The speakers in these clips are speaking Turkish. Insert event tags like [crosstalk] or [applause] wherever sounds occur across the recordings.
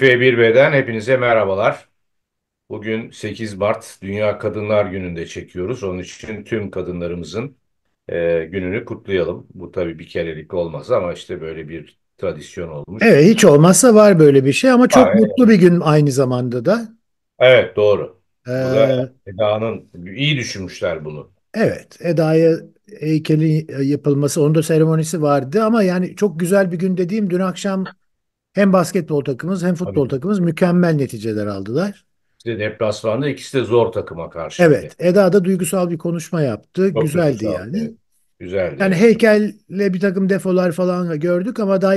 F1B'den hepinize merhabalar. Bugün 8 Mart Dünya Kadınlar Günü'nde çekiyoruz. Onun için tüm kadınlarımızın e, gününü kutlayalım. Bu tabii bir kerelik olmaz ama işte böyle bir tradisyon olmuş. Evet hiç olmazsa var böyle bir şey ama çok Aynen. mutlu bir gün aynı zamanda da. Evet doğru. Ee, Eda'nın iyi düşünmüşler bunu. Evet Eda'ya heykelin yapılması onun da seremonisi vardı ama yani çok güzel bir gün dediğim dün akşam hem basketbol takımımız hem futbol Tabii. takımımız mükemmel neticeler aldılar. İşte deplasmanda ikisi de zor takıma karşı. Evet. Eda da duygusal bir konuşma yaptı. Çok Güzeldi duygusal. yani. Evet. Güzeldi. Yani heykelle bir takım defolar falan gördük ama daha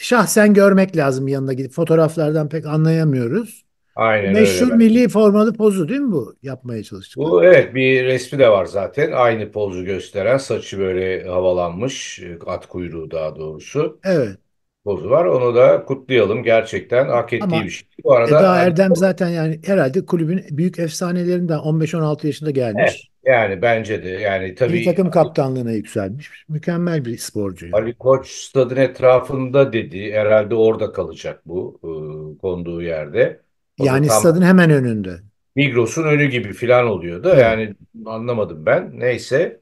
şahsen görmek lazım yanına gidip fotoğraflardan pek anlayamıyoruz. Aynen Meşhur öyle. milli formalı pozu değil mi bu yapmaya çalıştık? Bu evet bir resmi de var zaten. Aynı pozu gösteren saçı böyle havalanmış e, at kuyruğu daha doğrusu. Evet bozu var. Onu da kutlayalım. Gerçekten hak ettiği Ama bir şey. Bu arada Eda Erdem zaten yani herhalde kulübün büyük efsanelerinden 15-16 yaşında gelmiş. Evet, yani bence de yani tabii bir takım kaptanlığına yükselmiş. Mükemmel bir sporcu. Ali Koç stadın etrafında dedi. Herhalde orada kalacak bu e, konduğu yerde. O yani stadın hemen önünde. Migros'un önü gibi filan oluyordu evet. yani anlamadım ben. Neyse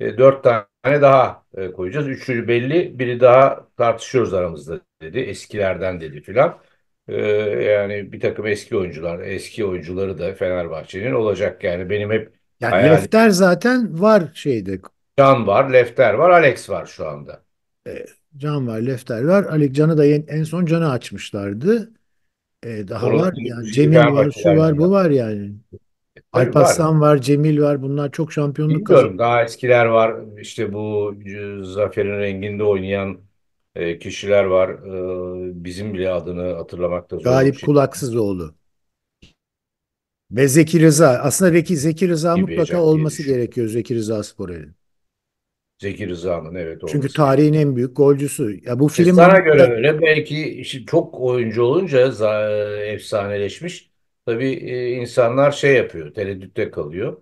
e, dört tane daha e, koyacağız. Üçü belli, biri daha tartışıyoruz aramızda dedi. Eskilerden dedi filan. Ee, yani bir takım eski oyuncular, eski oyuncuları da Fenerbahçe'nin olacak yani benim hep yani hayal... Lefter zaten var şeyde. Can var, Lefter var, Alex var şu anda. E, Can var, Lefter var. Alex Can'ı da en son Can'ı açmışlardı. E, daha Onun var. Yani Cemil var, şu var, bu var yani. E, tabii Alparslan var. var, Cemil var. Bunlar çok şampiyonluk kazandı. Daha eskiler var. İşte bu e, Zafer'in renginde oynayan e, kişiler var. E, bizim bile adını hatırlamakta zor. Galip şey. Kulaksızoğlu. Ve Zeki Rıza. Aslında Zeki, Zeki Rıza Gibi mutlaka olması gerekiyor Zeki Rıza Sporel'in. Zeki Rıza'nın evet. Çünkü tarihin en büyük golcüsü. Ya bu e, film sana göre öyle belki çok oyuncu olunca e, efsaneleşmiş. Tabii e, insanlar şey yapıyor, tereddütte kalıyor.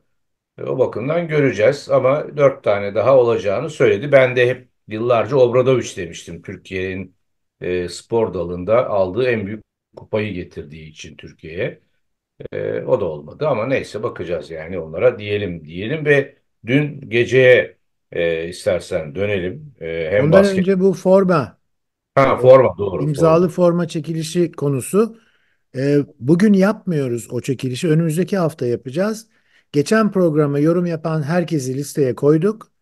O bakımdan göreceğiz ama dört tane daha olacağını söyledi. Ben de hep yıllarca Obradoviç demiştim Türkiye'nin e, spor dalında aldığı en büyük kupayı getirdiği için Türkiye'ye. E, o da olmadı ama neyse bakacağız yani onlara diyelim diyelim ve dün geceye e, istersen dönelim. E, hem Ondan basket... önce bu forma. Ha forma doğru. İmzalı forma, forma çekilişi konusu. E, bugün yapmıyoruz o çekilişi. Önümüzdeki hafta yapacağız. Geçen programa yorum yapan herkesi listeye koyduk.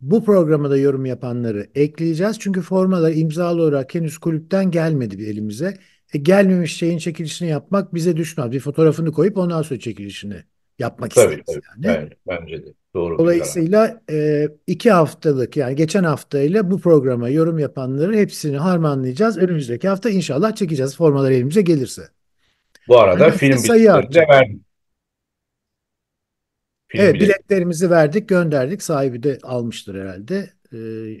Bu programa da yorum yapanları ekleyeceğiz. Çünkü formalar imzalı olarak henüz kulüpten gelmedi bir elimize. E, gelmemiş şeyin çekilişini yapmak bize düşmez. Bir fotoğrafını koyup ondan sonra çekilişini yapmak tabii, isteriz. Tabii, yani. Evet, bence de. Doğru Dolayısıyla e, iki haftalık yani geçen haftayla bu programa yorum yapanları hepsini harmanlayacağız. Önümüzdeki hafta inşallah çekeceğiz formalar elimize gelirse. Bu arada yani film bitirimize verdik. Film evet biletlerimizi verdik gönderdik sahibi de almıştır herhalde. E,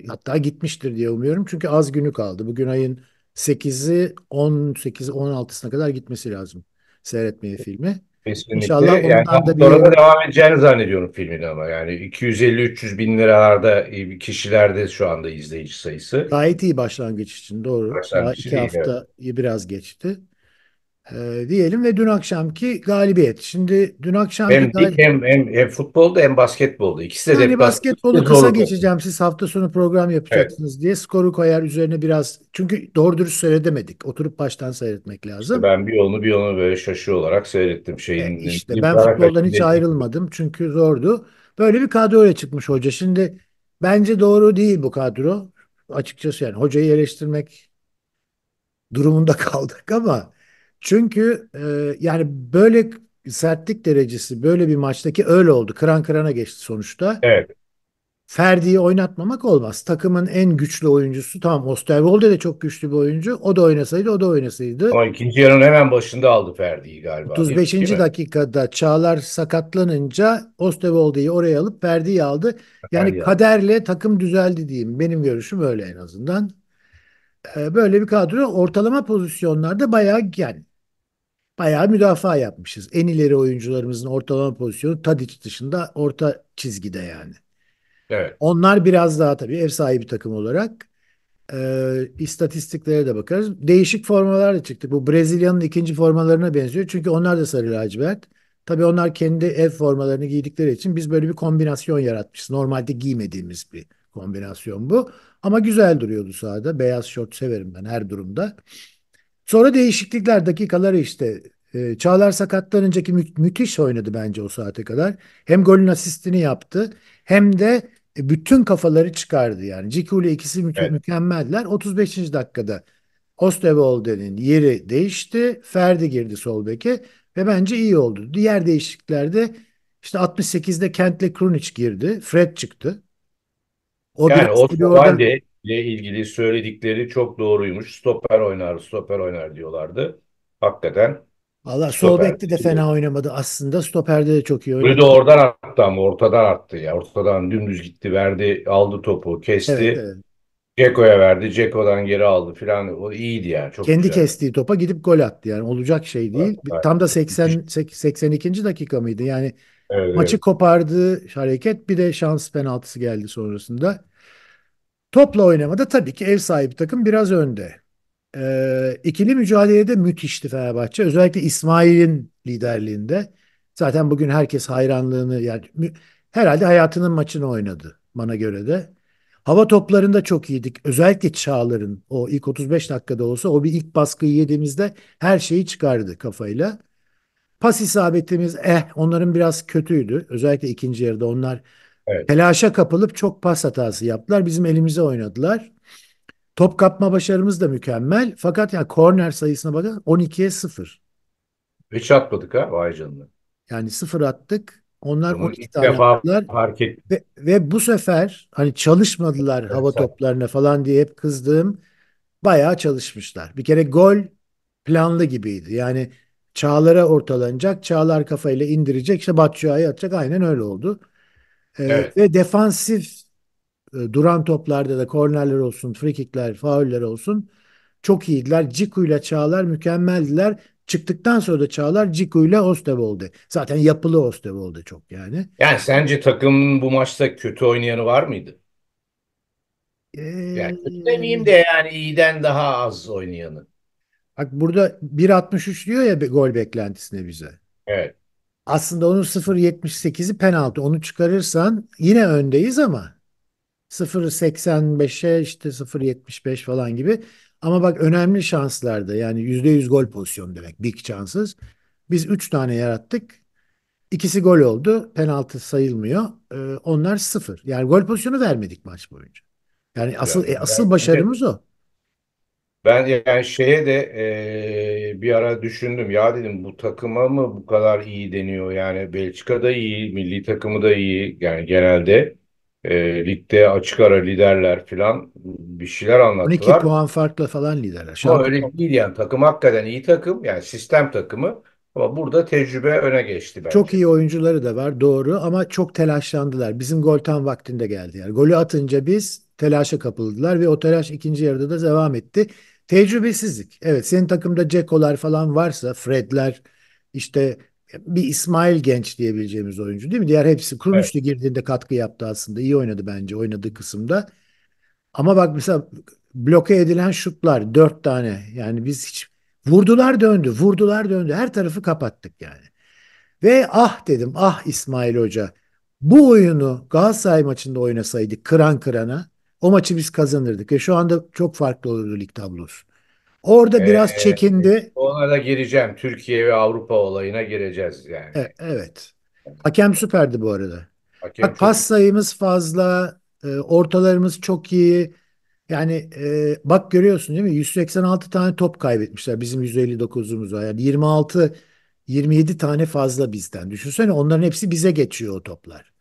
hatta gitmiştir diye umuyorum çünkü az günü kaldı. Bugün ayın 8'i 18'i 16'sına kadar gitmesi lazım seyretmeye filmi. Kesinlikle. İnşallah ondan yani, da bir... Sonra devam edeceğini zannediyorum filmin ama yani 250-300 bin liralarda kişilerde şu anda izleyici sayısı. Gayet iyi başlangıç için doğru. Başlangıç Daha iki hafta evet. biraz geçti e, diyelim ve dün akşamki galibiyet. Şimdi dün akşamki hem galibiyet. Hem, hem, hem futbolda hem basketbolda. İkisi de yani de basketbolu kısa zorlu. geçeceğim. Siz hafta sonu program yapacaksınız evet. diye skoru koyar üzerine biraz. Çünkü doğru dürüst seyredemedik. Oturup baştan seyretmek lazım. İşte ben bir yolunu bir yolunu böyle şaşı olarak seyrettim şeyin. E işte e, ben futboldan hiç değil. ayrılmadım çünkü zordu. Böyle bir kadroyla çıkmış hoca. Şimdi bence doğru değil bu kadro. Açıkçası yani hocayı eleştirmek durumunda [laughs] kaldık ama çünkü e, yani böyle sertlik derecesi böyle bir maçtaki öyle oldu. Kıran kırana geçti sonuçta. Evet. Ferdi'yi oynatmamak olmaz. Takımın en güçlü oyuncusu tamam Osterwolde de çok güçlü bir oyuncu. O da oynasaydı o da oynasaydı. Ama ikinci yarının hemen başında aldı Ferdi'yi galiba. 35. Değil, dakikada Çağlar sakatlanınca Osterwolde'yi oraya alıp Ferdi'yi aldı. Yani Ferdi kaderle takım düzeldi diyeyim. Benim görüşüm öyle en azından. E, böyle bir kadro ortalama pozisyonlarda bayağı yani bayağı müdafaa yapmışız. En ileri oyuncularımızın ortalama pozisyonu Tadic dışında orta çizgide yani. Evet. Onlar biraz daha tabii ev sahibi takım olarak e, istatistiklere de bakarız. Değişik formalarla çıktı. Bu Brezilya'nın ikinci formalarına benziyor. Çünkü onlar da sarı lacivert. Tabii onlar kendi ev formalarını giydikleri için biz böyle bir kombinasyon yaratmışız. Normalde giymediğimiz bir kombinasyon bu. Ama güzel duruyordu sahada. Beyaz şort severim ben her durumda. Sonra değişiklikler dakikaları işte e, Çağlar sakattan mü- müthiş oynadı bence o saate kadar. Hem golün asistini yaptı hem de e, bütün kafaları çıkardı yani. Cikuli ikisi mü- evet. mükemmeldiler. 35. dakikada Ostevolde'nin yeri değişti. Ferdi girdi sol beke ve bence iyi oldu. Diğer değişikliklerde işte 68'de Kent'le Krunic girdi. Fred çıktı. O yani Otobalde ile ilgili söyledikleri çok doğruymuş. Stoper oynar, stoper oynar diyorlardı. Hakikaten. Valla sol de fena oynamadı aslında. Stoperde de çok iyi oynadı. Burada oradan attı ama ortadan attı ya. Ortadan dümdüz gitti, verdi, aldı topu, kesti. Evet, evet. Ceko'ya verdi. Ceko'dan geri aldı filan. O iyiydi yani. Çok Kendi güzel. kestiği topa gidip gol attı yani. Olacak şey değil. Evet, Tam da 80 82. dakika mıydı? Yani Evet. Maçı kopardığı hareket bir de şans penaltısı geldi sonrasında. Topla oynamada tabii ki ev sahibi takım biraz önde. Ee, ikili mücadelede müthişti Fenerbahçe. Özellikle İsmail'in liderliğinde. Zaten bugün herkes hayranlığını yani herhalde hayatının maçını oynadı bana göre de. Hava toplarında çok iyiydik. Özellikle Çağlar'ın o ilk 35 dakikada olsa o bir ilk baskıyı yediğimizde her şeyi çıkardı kafayla. Pas isabetimiz eh onların biraz kötüydü. Özellikle ikinci yarıda onlar evet. telaşa kapılıp çok pas hatası yaptılar. Bizim elimize oynadılar. Top kapma başarımız da mükemmel. Fakat yani korner sayısına bakın 12'ye 0. Hiç atmadık ha vay canına. Yani 0 attık. Onlar Bunu 12 tane defa attılar. Fark ve, ve bu sefer hani çalışmadılar evet, hava sen. toplarına falan diye hep kızdığım bayağı çalışmışlar. Bir kere gol planlı gibiydi. Yani Çağlar'a ortalanacak. Çağlar kafayla indirecek. İşte Batshuayi atacak. Aynen öyle oldu. Ee, evet. Ve defansif e, duran toplarda da kornerler olsun, frikikler, fauller olsun çok iyiydiler. Ciku ile Çağlar mükemmeldiler. Çıktıktan sonra da Çağlar Ciku ile Ostebol'de. Zaten yapılı Ostebol'de çok yani. Yani sence takımın bu maçta kötü oynayanı var mıydı? Ee... Yani kötü demeyeyim de yani iyiden daha az oynayanı. Bak burada 1.63 diyor ya gol beklentisine bize. Evet. Aslında onun 0.78'i penaltı. Onu çıkarırsan yine öndeyiz ama 0.85'e işte 0.75 falan gibi. Ama bak önemli şanslarda yani %100 gol pozisyonu demek. Big chances. Biz 3 tane yarattık. İkisi gol oldu. Penaltı sayılmıyor. Ee, onlar sıfır. Yani gol pozisyonu vermedik maç boyunca. Yani asıl e, asıl yani, başarımız o. Ben yani şeye de e, bir ara düşündüm. Ya dedim bu takıma mı bu kadar iyi deniyor? Yani Belçika'da iyi, milli takımı da iyi. Yani genelde e, ligde açık ara liderler falan bir şeyler anlattılar. 12 puan farklı falan liderler. Şu Ama öyle değil yani. Takım hakikaten iyi takım. Yani sistem takımı. Ama burada tecrübe öne geçti bence. Çok iyi oyuncuları da var doğru ama çok telaşlandılar. Bizim gol tam vaktinde geldi. Yani golü atınca biz telaşa kapıldılar ve o telaş ikinci yarıda da devam etti. Tecrübesizlik. Evet senin takımda Ceko'lar falan varsa Fred'ler işte bir İsmail Genç diyebileceğimiz oyuncu değil mi? Diğer hepsi Kurmuşlu evet. girdiğinde katkı yaptı aslında. İyi oynadı bence oynadığı kısımda. Ama bak mesela bloke edilen şutlar dört tane. Yani biz hiç vurdular döndü, vurdular döndü. Her tarafı kapattık yani. Ve ah dedim ah İsmail Hoca. Bu oyunu Galatasaray maçında oynasaydı, kıran kırana o maçı biz kazanırdık. Ve şu anda çok farklı olurdu lig tablosu. Orada ee, biraz çekindi. Ona da gireceğim. Türkiye ve Avrupa olayına gireceğiz yani. E, evet. Hakem süperdi bu arada. Hakem Bak, pas sayımız fazla, e, ortalarımız çok iyi. Yani e, bak görüyorsun değil mi? 186 tane top kaybetmişler bizim 159'umuz var Yani 26 27 tane fazla bizden. Düşünsene onların hepsi bize geçiyor o toplar.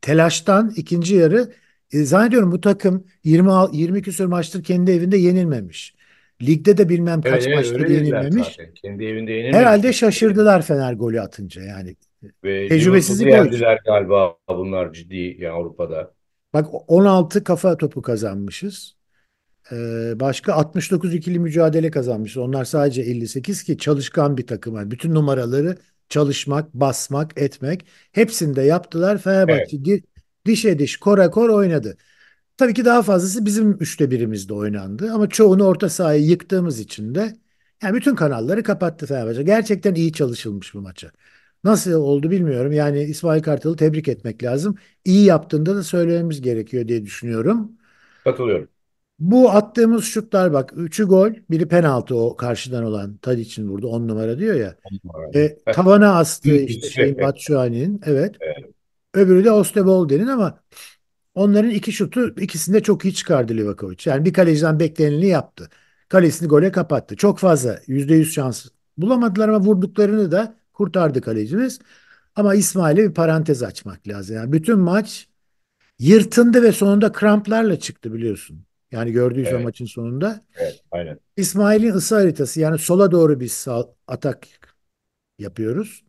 Telaştan ikinci yarı e, zannediyorum bu takım 20 20 küsur maçtır kendi evinde yenilmemiş. Ligde de bilmem kaç öyle, maçtır yenilmemiş. Zaten. Kendi evinde yenilmemiş. Herhalde şaşırdılar Fener golü atınca yani. Tecrübesizlik yendiler galiba bunlar ciddi yani Avrupa'da. Bak 16 kafa topu kazanmışız. Ee, başka 69 ikili mücadele kazanmışız. Onlar sadece 58 ki çalışkan bir takım. Yani bütün numaraları çalışmak, basmak, etmek hepsini de yaptılar. Fenerbahçe evet dişe diş, kora kor oynadı. Tabii ki daha fazlası bizim üçte birimizde oynandı ama çoğunu orta sahaya yıktığımız için de yani bütün kanalları kapattı Fenerbahçe. Gerçekten iyi çalışılmış bu maça. Nasıl oldu bilmiyorum. Yani İsmail Kartal'ı tebrik etmek lazım. İyi yaptığında da söylememiz gerekiyor diye düşünüyorum. Katılıyorum. Bu attığımız şutlar bak. Üçü gol. Biri penaltı o karşıdan olan. için vurdu. On numara diyor ya. On numara. E, tavana astı işte şey. şeyin Batshuayi'nin. Evet. evet. Öbürü de Ostebol denin ama onların iki şutu ikisinde çok iyi çıkardı Livakovic. Yani bir kaleciden bekleneni yaptı. Kalesini gole kapattı. Çok fazla yüzde yüz şans bulamadılar ama vurduklarını da kurtardı kalecimiz. Ama İsmail'e bir parantez açmak lazım. Yani bütün maç yırtındı ve sonunda kramplarla çıktı biliyorsun. Yani gördüğünüz evet. maçın sonunda. Evet, aynen. İsmail'in ısı haritası yani sola doğru bir atak yapıyoruz.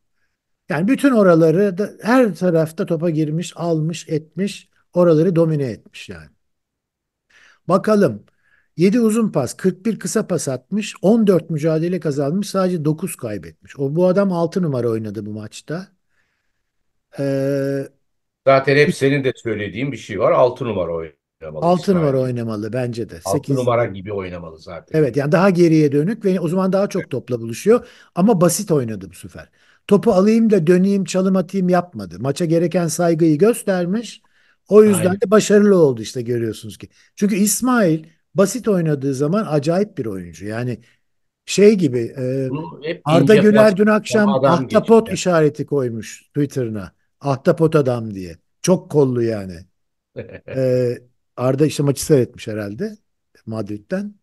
Yani bütün oraları da, her tarafta topa girmiş, almış, etmiş, oraları domine etmiş yani. Bakalım. 7 uzun pas, 41 kısa pas atmış, 14 mücadele kazanmış, sadece 9 kaybetmiş. O bu adam 6 numara oynadı bu maçta. Ee, Zaten hep senin de söylediğin bir şey var. 6 numara oynamalı. 6 İsmail. numara oynamalı bence de. 6 8 numara gibi oynamalı zaten. Evet yani daha geriye dönük ve o zaman daha çok topla buluşuyor. Ama basit oynadı bu sefer topu alayım da döneyim çalım atayım yapmadı. Maça gereken saygıyı göstermiş. O yüzden Aynen. de başarılı oldu işte görüyorsunuz ki. Çünkü İsmail basit oynadığı zaman acayip bir oyuncu. Yani şey gibi e, Arda Güler dün akşam ahtapot geçti. işareti koymuş Twitter'ına. Ahtapot adam diye. Çok kollu yani. ee, [laughs] Arda işte maçı seyretmiş herhalde Madrid'den.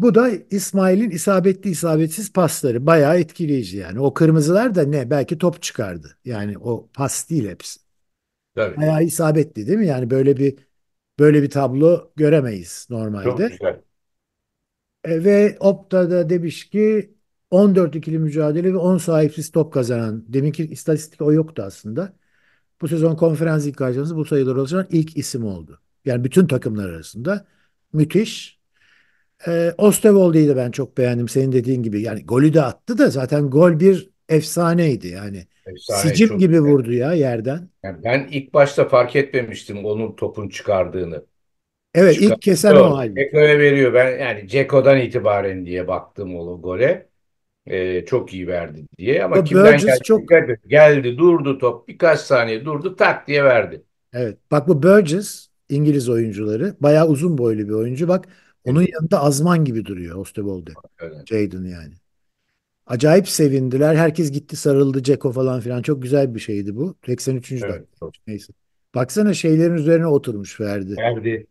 Bu da İsmail'in isabetli isabetsiz pasları bayağı etkileyici yani. O kırmızılar da ne belki top çıkardı. Yani o pas değil hepsi. Tabii. Bayağı isabetli değil mi? Yani böyle bir böyle bir tablo göremeyiz normalde. Çok güzel. E, ve Opta da demiş ki 14 ikili mücadele ve 10 sahipsiz top kazanan. Deminki istatistik o yoktu aslında. Bu sezon konferans ilk karşılaması bu sayılar oluşan ilk isim oldu. Yani bütün takımlar arasında müthiş e, ee, Ostevoldi'yi de ben çok beğendim senin dediğin gibi. Yani golü de attı da zaten gol bir efsaneydi yani. Efsane, Sicim gibi güzel. vurdu ya yerden. Yani ben ilk başta fark etmemiştim onun topun çıkardığını. Evet Çıkar ilk kesen o, o halde. Ceko'ya veriyor. Ben yani Ceko'dan itibaren diye baktım o gole. Ee, çok iyi verdi diye ama o kimden Burgess geldi, çok... geldi? Geldi durdu top birkaç saniye durdu tak diye verdi. Evet bak bu Burgess İngiliz oyuncuları bayağı uzun boylu bir oyuncu. Bak onun yanında azman gibi duruyor Ostebolde. Öyle. yani. Acayip sevindiler. Herkes gitti sarıldı Ceko falan filan. Çok güzel bir şeydi bu. 83. Evet, dakika. Neyse. Baksana şeylerin üzerine oturmuş Ferdi. Ferdi.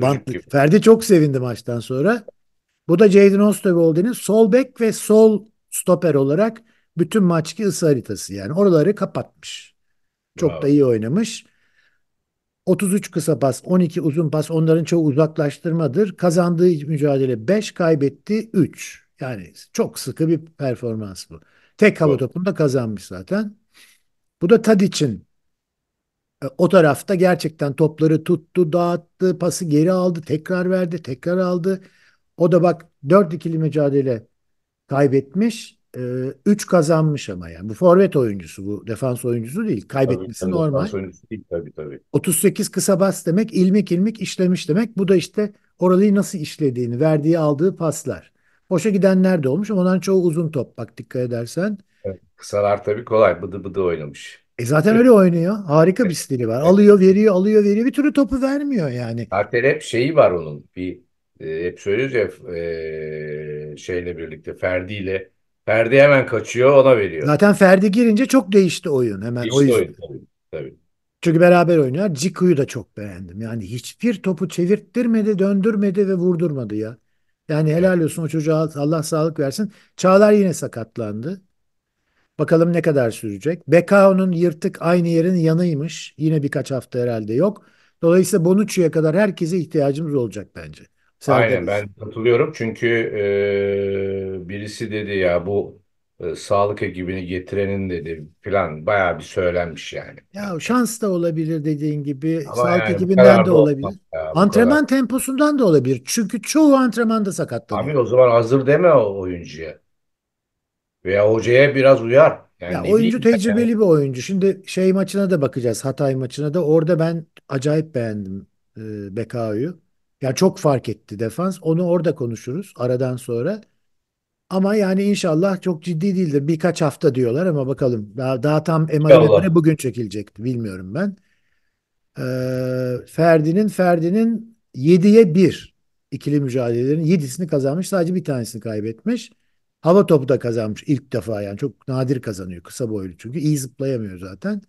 Bantlı. Ferdi çok sevindi maçtan sonra. Bu da Jadon Osterwolde'nin sol bek ve sol stoper olarak bütün maçki ısı haritası yani. Oraları kapatmış. Çok Bravo. da iyi oynamış. 33 kısa pas, 12 uzun pas onların çoğu uzaklaştırmadır. Kazandığı mücadele 5, kaybetti 3. Yani çok sıkı bir performans bu. Tek hava topunda kazanmış zaten. Bu da tad için. E, o tarafta gerçekten topları tuttu, dağıttı, pası geri aldı, tekrar verdi, tekrar aldı. O da bak 4 ikili mücadele kaybetmiş. 3 ee, kazanmış ama yani. Bu forvet oyuncusu bu defans oyuncusu değil. Kaybetmesi tabii, normal. Defans oyuncusu değil tabii tabii. 38 kısa bas demek ilmek ilmek işlemiş demek. Bu da işte orayı nasıl işlediğini, verdiği aldığı paslar. Boşa gidenler de olmuş ama onların çoğu uzun top bak dikkat edersen. Evet, kısalar tabii kolay bıdı bıdı oynamış. E zaten öyle oynuyor. Harika bir stili var. Alıyor, veriyor, alıyor, veriyor. Bir türlü topu vermiyor yani. Zaten hep şeyi var onun. Bir e, hep söylüyoruz ya e, şeyle birlikte Ferdi ile Ferdi hemen kaçıyor ona veriyor. Zaten Ferdi girince çok değişti oyun hemen. Değişti oyun tabii, tabii. Çünkü beraber oynuyor. Ciku'yu da çok beğendim. Yani hiçbir topu çevirttirmedi, döndürmedi ve vurdurmadı ya. Yani helal olsun o çocuğa Allah sağlık versin. Çağlar yine sakatlandı. Bakalım ne kadar sürecek. Bekao'nun yırtık aynı yerin yanıymış. Yine birkaç hafta herhalde yok. Dolayısıyla Bonucci'ye kadar herkese ihtiyacımız olacak bence. Aynen Serdeniz. ben katılıyorum çünkü e, birisi dedi ya bu e, sağlık ekibini getirenin dedi plan bayağı bir söylenmiş yani. Ya şans da olabilir dediğin gibi, Ama sağlık yani ekibinden de olabilir. ya bu kadar. Antrenman temposundan da olabilir. Çünkü çoğu antrenmanda sakatlanıyor. Abi o zaman hazır deme o oyuncuya veya hocaya biraz uyar. Yani ne oyuncu bileyim yani. tecrübeli bir oyuncu. Şimdi şey maçına da bakacağız. Hatay maçına da. Orada ben acayip beğendim e, Bekao'yu. Ya çok fark etti defans. Onu orada konuşuruz aradan sonra. Ama yani inşallah çok ciddi değildir. Birkaç hafta diyorlar ama bakalım. Daha, daha tam emanetine bugün çekilecek Bilmiyorum ben. Ee, Ferdi'nin Ferdi'nin 7'ye 1 ikili mücadelelerin 7'sini kazanmış. Sadece bir tanesini kaybetmiş. Hava topu da kazanmış ilk defa yani. Çok nadir kazanıyor. Kısa boylu çünkü. iyi zıplayamıyor zaten.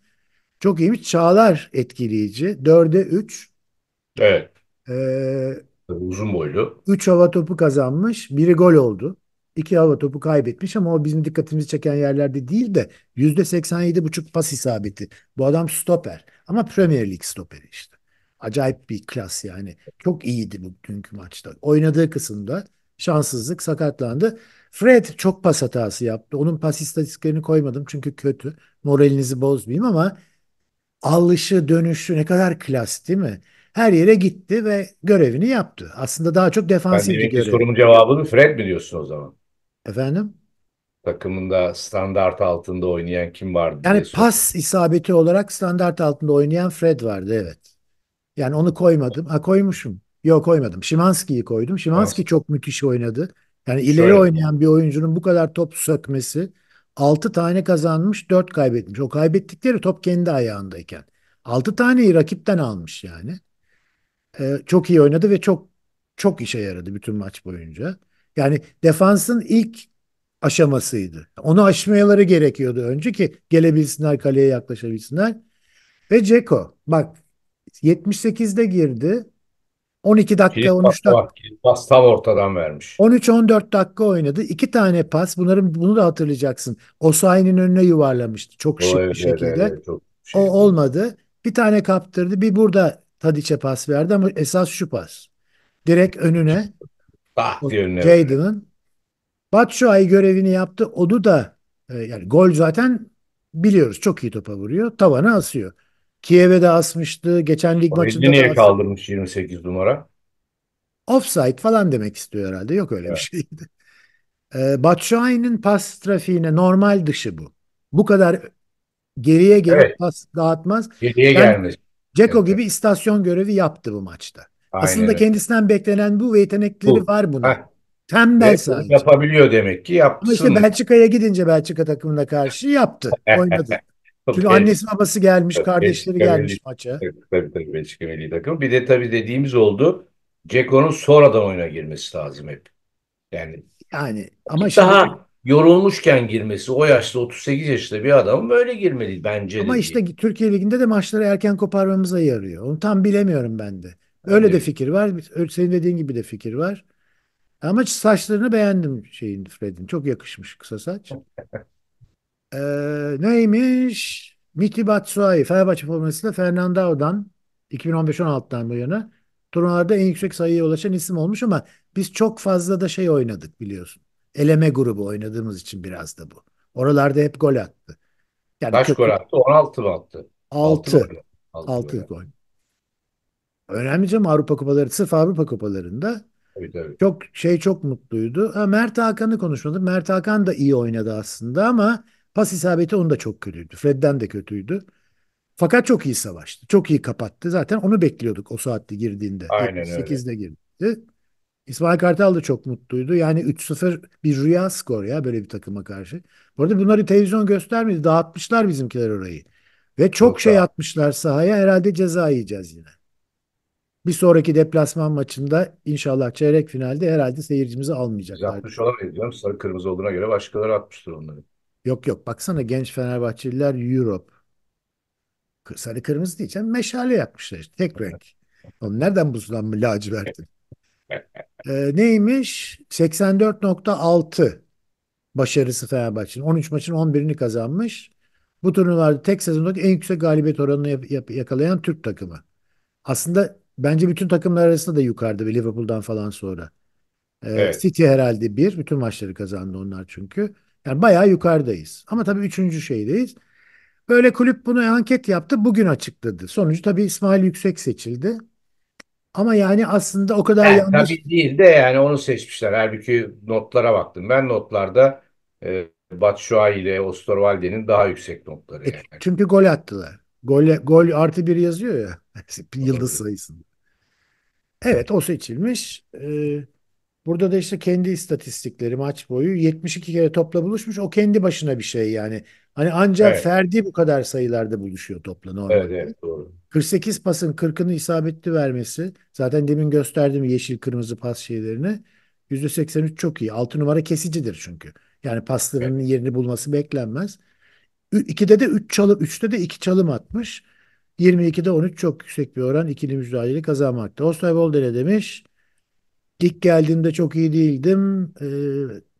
Çok iyiymiş. Çağlar etkileyici. 4'e 3. Evet. Ee, Uzun boylu. 3 hava topu kazanmış, biri gol oldu. 2 hava topu kaybetmiş ama o bizim dikkatimizi çeken yerlerde değil de %87,5 pas isabeti. Bu adam stoper ama Premier League stoperi işte. Acayip bir klas yani. Çok iyiydi bu dünkü maçta. Oynadığı kısımda şanssızlık sakatlandı. Fred çok pas hatası yaptı. Onun pas istatistiklerini koymadım çünkü kötü. Moralinizi bozmayayım ama alışı dönüşü ne kadar klas değil mi? her yere gitti ve görevini yaptı. Aslında daha çok defansif ben bir görev. Sorumun cevabını Fred mi diyorsun o zaman? Efendim? Takımında standart altında oynayan kim vardı? Yani pas isabeti olarak standart altında oynayan Fred vardı evet. Yani onu koymadım. Ha koymuşum. Yok koymadım. Şimanski'yi koydum. Şimanski çok müthiş oynadı. Yani ileri Şöyle. oynayan bir oyuncunun bu kadar top sökmesi 6 tane kazanmış 4 kaybetmiş. O kaybettikleri top kendi ayağındayken. 6 taneyi rakipten almış yani. Ee, çok iyi oynadı ve çok çok işe yaradı bütün maç boyunca. Yani defansın ilk aşamasıydı. Onu aşmayaları gerekiyordu önce ki gelebilsinler kaleye yaklaşabilsinler. Ve Ceko bak 78'de girdi. 12 dakika 13 dakika. pas tam ortadan vermiş. 13-14 dakika oynadı. iki tane pas. Bunların bunu da hatırlayacaksın. Osayi'nin önüne yuvarlamıştı. Çok şık bir şekilde. Evet, evet, çok şey. O olmadı. Bir tane kaptırdı. Bir burada Tadic'e pas verdi ama esas şu pas. Direkt önüne bah, Jadon'ın Batshuayi görevini yaptı. Odu da e, yani gol zaten biliyoruz. Çok iyi topa vuruyor. Tavana asıyor. Kiev'e de asmıştı. Geçen lig o maçında niye kaldırmış 28 numara? Offside falan demek istiyor herhalde. Yok öyle evet. bir şeydi. E, Batshuayi'nin pas trafiğine normal dışı bu. Bu kadar geriye geri evet. pas dağıtmaz. Geriye ben, gelmez. Ceko evet. gibi istasyon görevi yaptı bu maçta. Aynen Aslında evet. kendisinden beklenen bu ve yetenekleri bu. var bunun. Heh. Tembel ve sadece. Yapabiliyor demek ki yapsın. Ama işte Belçika'ya gidince Belçika takımına karşı yaptı. [laughs] Oynadı. Çünkü annesi babası gelmiş, kardeşleri gelmiş milli, maça. Tabii tabii Belçika milli takımı. Bir de tabii dediğimiz oldu. Ceko'nun sonradan oyuna girmesi lazım hep. Yani yani ama daha şimdi yorulmuşken girmesi o yaşta 38 yaşında bir adam böyle girmeli bence. Ama işte diye. Türkiye Ligi'nde de maçları erken koparmamıza yarıyor. Onu tam bilemiyorum ben de. Öyle evet. de fikir var. Senin dediğin gibi de fikir var. Ama saçlarını beğendim şeyin Fred'in. Çok yakışmış kısa saç. [laughs] ee, neymiş? Miki Batsuay Fenerbahçe formasıyla Fernandao'dan 2015-16'dan bu yana turnuvalarda en yüksek sayıya ulaşan isim olmuş ama biz çok fazla da şey oynadık biliyorsun eleme grubu oynadığımız için biraz da bu. Oralarda hep gol attı. Yani Kaç kötü... gol attı? 16 mı attı? 6. 6, gol. Önemli canım Avrupa Kupaları. Sırf Avrupa Kupalarında Tabii, tabii. Çok şey çok mutluydu. Ha, Mert Hakan'ı konuşmadım. Mert Hakan da iyi oynadı aslında ama pas isabeti onun da çok kötüydü. Fred'den de kötüydü. Fakat çok iyi savaştı. Çok iyi kapattı. Zaten onu bekliyorduk o saatte girdiğinde. Aynen 8'de girdi. İsmail Kartal da çok mutluydu. Yani 3-0 bir rüya skor ya böyle bir takıma karşı. Bu arada bunları televizyon göstermedi. Dağıtmışlar bizimkiler orayı. Ve çok, çok şey da. atmışlar sahaya. Herhalde ceza yiyeceğiz yine. Bir sonraki deplasman maçında inşallah çeyrek finalde herhalde seyircimizi almayacaklar. Yapmış olamayız canım. Sarı kırmızı olduğuna göre başkaları atmıştır onları. Yok yok baksana genç Fenerbahçeliler Europe. Sarı kırmızı diyeceğim meşale yapmışlar işte. Tek renk. Oğlum nereden buzlanma laciverti? e, neymiş? 84.6 başarısı Fenerbahçe'nin. 13 maçın 11'ini kazanmış. Bu turnuvalarda tek sezondaki en yüksek galibiyet oranını yap, yap, yakalayan Türk takımı. Aslında bence bütün takımlar arasında da yukarıda ve Liverpool'dan falan sonra. Ee, evet. City herhalde bir. Bütün maçları kazandı onlar çünkü. Yani bayağı yukarıdayız. Ama tabii üçüncü şeydeyiz. Böyle kulüp bunu anket yaptı. Bugün açıkladı. Sonucu tabii İsmail Yüksek seçildi. Ama yani aslında o kadar yani, e, yanlış. Tabii değil de yani onu seçmişler. Halbuki notlara baktım. Ben notlarda e, Batshuayi ile Ostorvalde'nin daha yüksek notları. E, yani. çünkü gol attılar. Gol, gol artı bir yazıyor ya. [laughs] Yıldız sayısında. Evet o seçilmiş. Ee, burada da işte kendi istatistikleri maç boyu 72 kere topla buluşmuş. O kendi başına bir şey yani. Hani ancak Evet. Ferdi bu kadar sayılarda buluşuyor topla Evet, normalde. evet doğru. 48 pasın 40'ını isabetli vermesi. Zaten demin gösterdim yeşil kırmızı pas şeylerini. %83 çok iyi. 6 numara kesicidir çünkü. Yani Evet. paslarının yerini bulması beklenmez. 2'de de 3 çalım, 3'te de 2 çalım atmış. 22'de 13 çok yüksek bir oran ikili mücadele kazanmakta. Osterwolde ne demiş? İlk geldiğimde çok iyi değildim. Ee,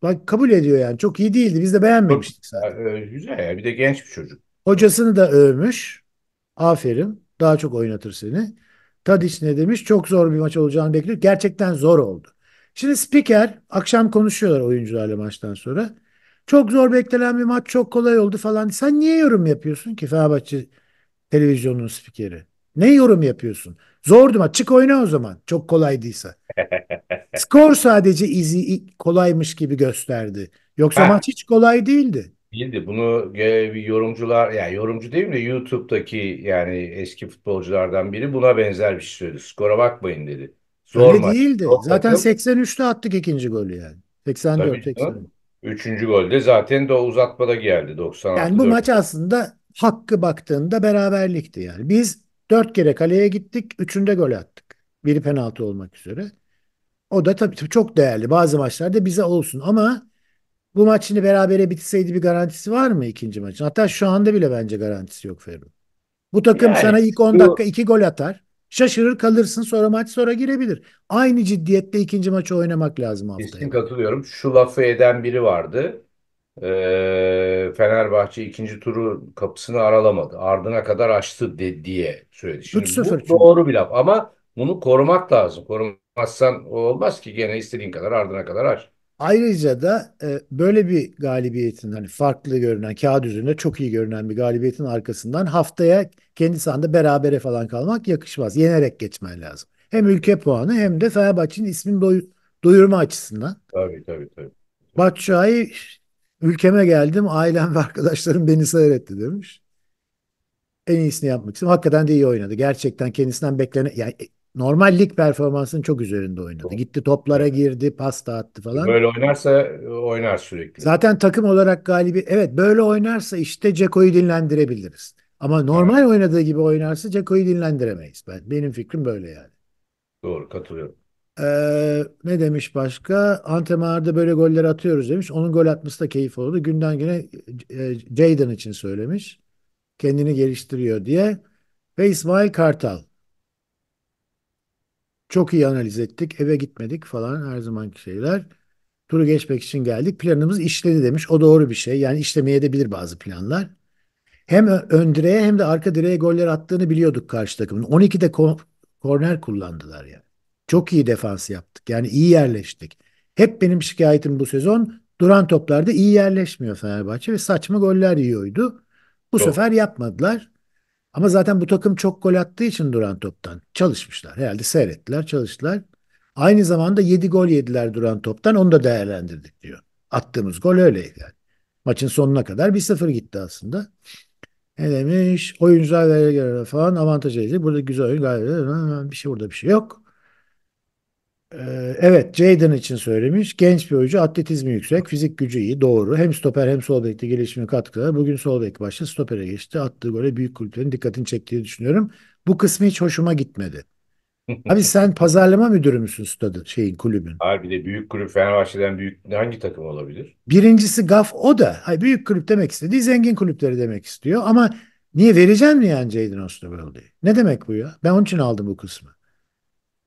Bak kabul ediyor yani. Çok iyi değildi. Biz de beğenmemiştik zaten. E, güzel ya. Bir de genç bir çocuk. Hocasını da övmüş. Aferin. Daha çok oynatır seni. Tadiç ne demiş? Çok zor bir maç olacağını bekliyor. Gerçekten zor oldu. Şimdi spiker akşam konuşuyorlar oyuncularla maçtan sonra. Çok zor beklenen bir maç çok kolay oldu falan. Sen niye yorum yapıyorsun ki Fenerbahçe televizyonunun spikeri? Ne yorum yapıyorsun? Zordu maç. Çık oyna o zaman. Çok kolaydıysa. [laughs] Skor sadece izi kolaymış gibi gösterdi. Yoksa ha. maç hiç kolay değildi. Değildi. Bunu yorumcular yani yorumcu değil mi? YouTube'daki yani eski futbolculardan biri buna benzer bir şey söyledi. Skora bakmayın dedi. Zor Öyle maç. değildi. Zor zaten takım. 83'te attık ikinci golü yani. 84 80. Üçüncü golde zaten de o uzatmada geldi 96. Yani bu maç aslında hakkı baktığında beraberlikti yani. Biz Dört kere kaleye gittik. Üçünde gol attık. Biri penaltı olmak üzere. O da tabii çok değerli. Bazı maçlarda bize olsun ama bu maç şimdi berabere bitseydi bir garantisi var mı ikinci maçın? Hatta şu anda bile bence garantisi yok Ferru. Bu takım yani, sana ilk 10 bu... dakika 2 gol atar. Şaşırır kalırsın sonra maç sonra girebilir. Aynı ciddiyetle ikinci maçı oynamak lazım haftaya. Kesin katılıyorum. Şu lafı eden biri vardı e, Fenerbahçe ikinci turu kapısını aralamadı. Ardına kadar açtı de, diye söyledi. Şimdi 3-0 bu doğru bir laf ama bunu korumak lazım. Korumazsan olmaz ki gene istediğin kadar ardına kadar aç. Ayrıca da e, böyle bir galibiyetin hani farklı görünen kağıt üzerinde çok iyi görünen bir galibiyetin arkasından haftaya kendi sahanda berabere falan kalmak yakışmaz. Yenerek geçmen lazım. Hem ülke puanı hem de Fenerbahçe'nin ismini doy duyurma açısından. Tabii tabii tabii. Batshuayi Ülkeme geldim, ailem ve arkadaşlarım beni seyretti demiş. En iyisini yapmak istedim. Hakikaten de iyi oynadı. Gerçekten kendisinden beklenen... Yani e, normal lig performansının çok üzerinde oynadı. Gitti toplara girdi, pas dağıttı falan. Böyle oynarsa e, oynar sürekli. Zaten takım olarak galibi... Evet böyle oynarsa işte Ceko'yu dinlendirebiliriz. Ama normal evet. oynadığı gibi oynarsa Ceko'yu dinlendiremeyiz. Ben, benim fikrim böyle yani. Doğru katılıyorum. Ee, ne demiş başka? Antrenmanlarda böyle goller atıyoruz demiş. Onun gol atması da keyif oldu. Günden güne e, Jadon için söylemiş. Kendini geliştiriyor diye. Ve İsmail Kartal. Çok iyi analiz ettik. Eve gitmedik falan her zamanki şeyler. Turu geçmek için geldik. Planımız işledi demiş. O doğru bir şey. Yani işlemeye de bilir bazı planlar. Hem ön direğe hem de arka direğe goller attığını biliyorduk karşı takımın. 12'de ko korner kullandılar yani. Çok iyi defans yaptık. Yani iyi yerleştik. Hep benim şikayetim bu sezon duran toplarda iyi yerleşmiyor Fenerbahçe ve saçma goller yiyordu. Bu Doğru. sefer yapmadılar. Ama zaten bu takım çok gol attığı için duran toptan çalışmışlar. Herhalde seyrettiler, çalıştılar. Aynı zamanda 7 gol yediler duran toptan onu da değerlendirdik diyor. Attığımız gol öyle yani. Maçın sonuna kadar 1-0 gitti aslında. Ne demiş? Oyuncular falan avantaj edildi. Burada güzel oyun gayet bir şey burada bir şey yok. Ee, evet, Jayden için söylemiş. Genç bir oyuncu, atletizmi yüksek, fizik gücü iyi, doğru. Hem stoper hem sol bekte gelişimine katkıları. Bugün sol bek başta stopere geçti. Attığı gole büyük kulüplerin dikkatini çektiğini düşünüyorum. Bu kısmı hiç hoşuma gitmedi. [laughs] Abi sen pazarlama müdürü müsün stadı şeyin kulübün? Harbi de büyük kulüp Fenerbahçe'den büyük hangi takım olabilir? Birincisi GAF o da. Hayır, büyük kulüp demek istediği zengin kulüpleri demek istiyor. Ama niye vereceğim mi yani Jadon Osterwold'i? Ne demek bu ya? Ben onun için aldım bu kısmı.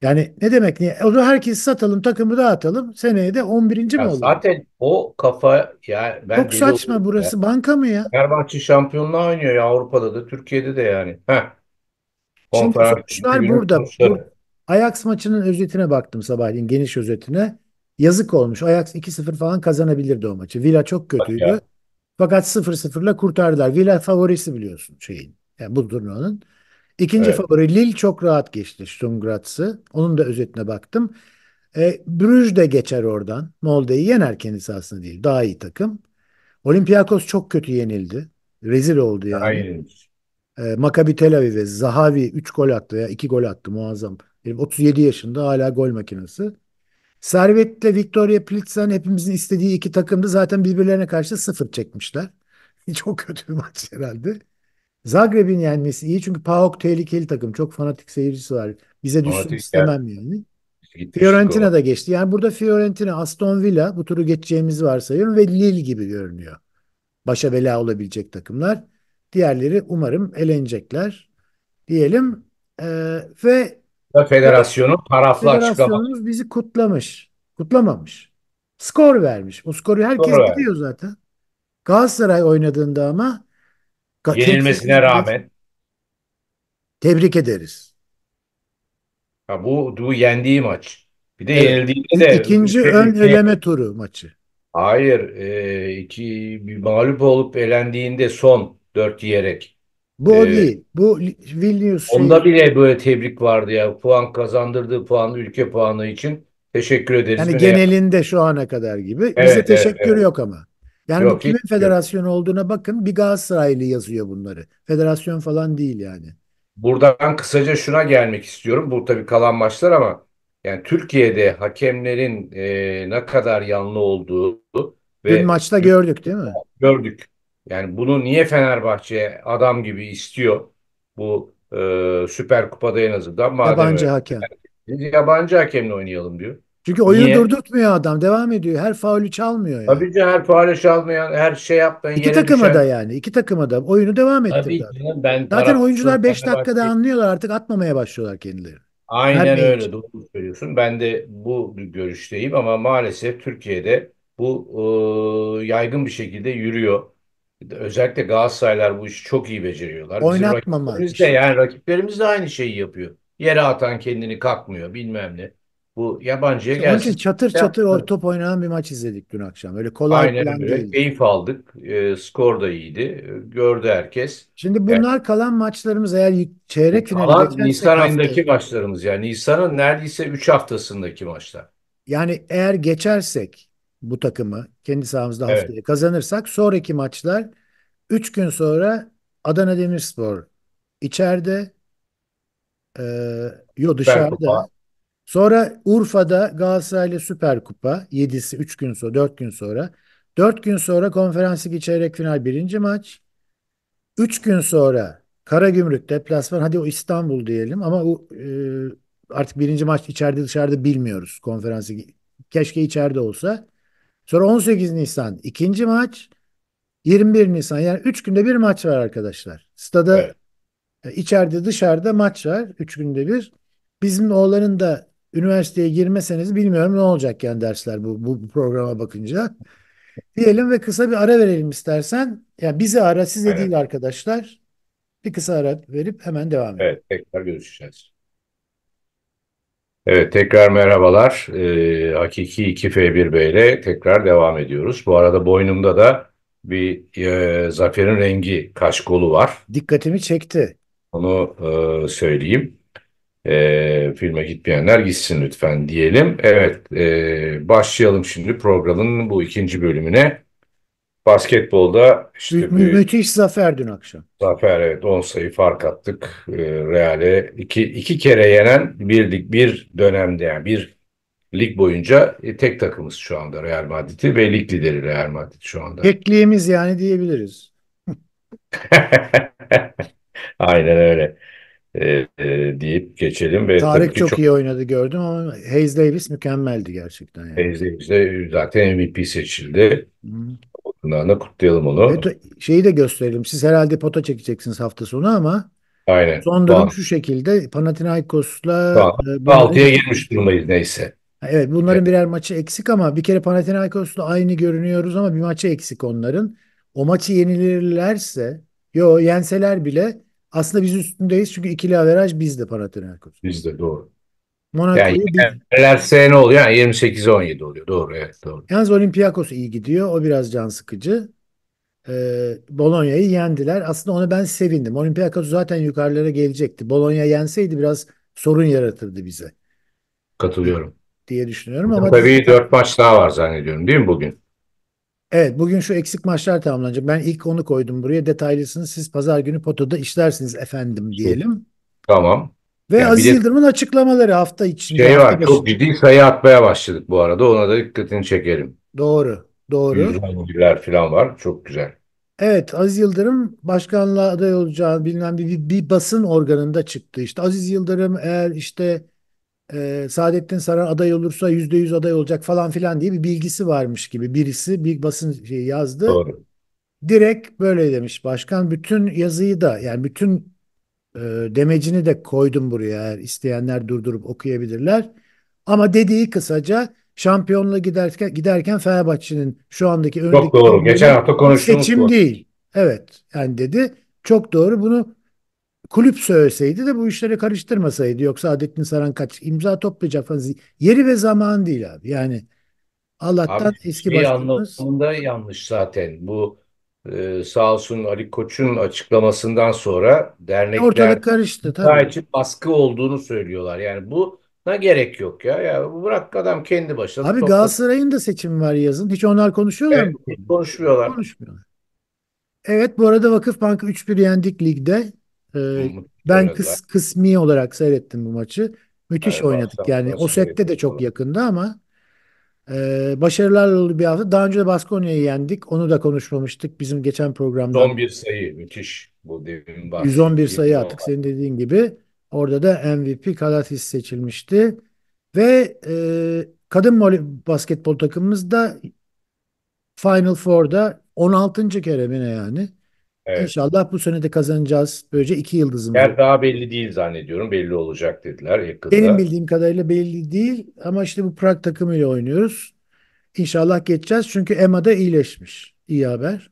Yani ne demek niye? Onu herkes satalım, takımı dağıtalım. Seneye de 11. Ya mi olur? Zaten o kafa ya ben Çok saçma burası. Ya. Banka mı ya? Fenerbahçe şampiyonluğa oynuyor ya Avrupa'da da, Türkiye'de de yani. Heh. Şimdi sonuçlar burada. Bu, Ajax maçının özetine baktım sabahleyin geniş özetine. Yazık olmuş. Ajax 2-0 falan kazanabilirdi o maçı. Villa çok kötüydü. Fakat 0-0'la kurtardılar. Villa favorisi biliyorsun şeyin. Yani bu turnuvanın. İkinci Evet. favori Lille çok rahat geçti Stuttgart'sı. Onun da özetine baktım. E, Bruges de geçer oradan. Molde'yi yener kendisi aslında değil. Daha iyi takım. Olympiakos çok kötü yenildi. Rezil oldu yani. Aynen. E, Maccabi Tel Aviv'e Zahavi 3 gol attı ya 2 gol attı muazzam. 37 yaşında hala gol makinesi. Servet'le Victoria Plitzen hepimizin istediği iki takımdı. Zaten birbirlerine karşı sıfır çekmişler. [laughs] Çok kötü bir maç herhalde. Zagreb'in yenmesi iyi çünkü PAOK tehlikeli takım. Çok fanatik seyircisi var. Bize düşsün istemem yani. Fiorentina da geçti. Yani burada Fiorentina, Aston Villa bu turu geçeceğimizi varsayıyorum ve Lille gibi görünüyor. Başa bela olabilecek takımlar. Diğerleri umarım elenecekler diyelim. Ee, ve federasyonu taraflı açıklamış. bizi kutlamış. Kutlamamış. Skor vermiş. O skoru herkes Skor biliyor zaten. Galatasaray oynadığında ama yenilmesine rağmen. Tebrik ederiz. Ha, bu, bu yendiği maç. Bir de evet. yenildiğinde de. İkinci ön eleme turu maçı. Hayır. E, iki, bir mağlup olup elendiğinde son dört yiyerek. Bu ee, değil. Bu Vilnius. Onda bile böyle tebrik vardı ya. Puan kazandırdığı puan ülke puanı için. Teşekkür ederiz. Yani genelinde şu ana kadar gibi. Evet, Bize evet, teşekkür evet. yok ama. Yani Yok, bu kimin hiç federasyonu olduğuna bakın. Bir Galatasaraylı yazıyor bunları. Federasyon falan değil yani. Buradan kısaca şuna gelmek istiyorum. Bu tabii kalan maçlar ama yani Türkiye'de hakemlerin e, ne kadar yanlı olduğu ve Dün maçta gördük değil mi? Gördük. Yani bunu niye Fenerbahçe adam gibi istiyor? Bu e, Süper Kupa'da en azından madem Yabancı öyle, hakem. Yabancı hakemle oynayalım diyor. Çünkü oyunu Niye? durdurtmuyor adam. Devam ediyor. Her faulü çalmıyor yani. Tabii ki her faulü çalmayan, her şey yapmayan İki yere takıma düşen- da yani. iki takıma da oyunu devam Tabii ettirdi. adam. canım ben Zaten oyuncular 5 dakikada Fenerbahçe. anlıyorlar artık atmamaya başlıyorlar kendileri. Aynen Vermeyince. öyle doğru söylüyorsun. Ben de bu görüşteyim ama maalesef Türkiye'de bu e, yaygın bir şekilde yürüyor. Özellikle Galatasaraylar bu işi çok iyi beceriyorlar. Bizim Oynatmama rakiplerimiz de işi. yani rakiplerimiz de aynı şeyi yapıyor. Yere atan kendini kalkmıyor bilmem ne. Bu yabancıya Onun gelsin. için çatır şey çatır o top oynanan bir maç izledik dün akşam. Öyle kolay Aynen falan öyle. değildi. Keyif aldık. E, skor da iyiydi. Gördü herkes. Şimdi bunlar kalan maçlarımız eğer y- çeyrek finale Alan Nisan haftaya- ayındaki maçlarımız yani. Nisan'ın neredeyse 3 haftasındaki maçlar. yani eğer geçersek bu takımı kendi sahamızda Evet. haftaya kazanırsak sonraki maçlar 3 gün sonra Adana Demirspor içeride e, yo dışarıda Süper Sonra Urfa'da Galatasaray'la Süper Kupa 7'si 3 gün sonra 4 gün sonra. 4 gün sonra konferans ligi çeyrek final birinci maç. 3 gün sonra Karagümrük deplasman hadi o İstanbul diyelim ama o, e, artık birinci maç içeride dışarıda bilmiyoruz konferans ligi. Keşke içeride olsa. Sonra 18 Nisan ikinci maç 21 Nisan yani 3 günde bir maç var arkadaşlar. Stada evet. E, içeride dışarıda maç var 3 günde bir. Bizim oğlanın da üniversiteye girmeseniz bilmiyorum ne olacak yani dersler bu, bu, programa bakınca. Diyelim ve kısa bir ara verelim istersen. Yani bizi ara, size evet. değil arkadaşlar. Bir kısa ara verip hemen devam edelim. Evet, tekrar görüşeceğiz. Evet, tekrar merhabalar. Ee, Hakiki 2F1B ile tekrar devam ediyoruz. Bu arada boynumda da bir e, zaferin rengi kaşkolu var. Dikkatimi çekti. Onu e, söyleyeyim e, filme gitmeyenler gitsin lütfen diyelim. Evet e, başlayalım şimdi programın bu ikinci bölümüne. Basketbolda işte Mü bir, müthiş zafer dün akşam. Zafer evet 10 sayı fark attık. E, Real'e İki iki kere yenen bir bir dönemde yani bir lig boyunca e, tek takımız şu anda Real Madrid'i ve lig lideri Real Madrid şu anda. Tekliğimiz yani diyebiliriz. [laughs] Aynen öyle e, e, deyip geçelim. Ve Tarık çok, çok iyi oynadı gördüm ama Hayes Davis mükemmeldi gerçekten. Yani. Hayes Davis de zaten MVP seçildi. Bundan da kutlayalım onu. Evet, şeyi de gösterelim. Siz herhalde pota çekeceksiniz hafta sonu ama Aynen. son durum Bant. şu şekilde Panathinaikos'la e, bunların... 6'ya girmiş durumdayız neyse. Evet bunların evet. birer maçı eksik ama bir kere Panathinaikos'la aynı görünüyoruz ama bir maçı eksik onların. O maçı yenilirlerse yo yenseler bile aslında biz üstündeyiz çünkü ikili averaj bizde Panathinaikos. Bizde doğru. Monaco'yu yani, biz... ne oluyor? Yani 28-17 oluyor. Doğru evet doğru. Yalnız Olympiakos iyi gidiyor. O biraz can sıkıcı. Ee, Bologna'yı yendiler. Aslında ona ben sevindim. Olympiakos zaten yukarılara gelecekti. Bologna yenseydi biraz sorun yaratırdı bize. Katılıyorum. Diye düşünüyorum ama tabii dört maç daha var zannediyorum değil mi bugün? Evet bugün şu eksik maçlar tamamlanacak. Ben ilk onu koydum buraya. Detaylısını siz pazar günü potoda işlersiniz efendim şey, diyelim. Tamam. Ve yani Aziz Yıldırım'ın açıklamaları hafta içinde. Şey hafta var, çok ciddi sayı atmaya başladık bu arada. Ona da dikkatini çekelim. Doğru. Doğru. Yüzler falan var. Çok güzel. Evet Aziz Yıldırım başkanlığa aday olacağı bilinen bir, bir basın organında çıktı. İşte Aziz Yıldırım eğer işte e, Saadettin Saran aday olursa yüzde yüz aday olacak falan filan diye bir bilgisi varmış gibi birisi bir basın şey yazdı. Doğru. Direkt böyle demiş başkan. Bütün yazıyı da yani bütün e, demecini de koydum buraya. Eğer isteyenler durdurup okuyabilirler. Ama dediği kısaca şampiyonla giderken giderken Fenerbahçe'nin şu andaki önündeki Çok doğru. Geçen hafta konuştuğumuz seçim bu. değil. Evet. Yani dedi. Çok doğru. Bunu kulüp söyleseydi de bu işlere karıştırmasaydı. Yoksa Adettin Saran kaç imza toplayacak falan. Yeri ve zaman değil abi. Yani Allah'tan abi, eski başkanımız. anlamında yanlış zaten. Bu e, sağ olsun Ali Koç'un açıklamasından sonra dernekler ortalık karıştı tabii. için baskı olduğunu söylüyorlar. Yani bu na gerek yok ya. Ya bırak adam kendi başına. Abi topla. Galatasaray'ın da seçimi var yazın. Hiç onlar konuşuyorlar evet, mı? Konuşmuyorlar. Konuşmuyorlar. Evet bu arada Vakıf Bank 3-1 yendik ligde. Ee, ben kıs, kısmi olarak seyrettim bu maçı. Müthiş evet, oynadık. Yani o sette de çok yakında ama e, başarılarla dolu bir hafta. Daha önce de Baskonya'yı yendik. Onu da konuşmamıştık bizim geçen programda. 111 sayı müthiş. Bu devin 111 sayı attık senin dediğin gibi. Orada da MVP Kalatis seçilmişti. Ve e, kadın basketbol takımımız da Final Four'da 16. kere mi ne yani? Evet. İnşallah bu sene de kazanacağız. Böylece iki yıldızımız Yer olur. daha belli değil zannediyorum. Belli olacak dediler Benim yakında. bildiğim kadarıyla belli değil ama işte bu Prag takımıyla oynuyoruz. İnşallah geçeceğiz çünkü Emma da iyileşmiş. İyi haber.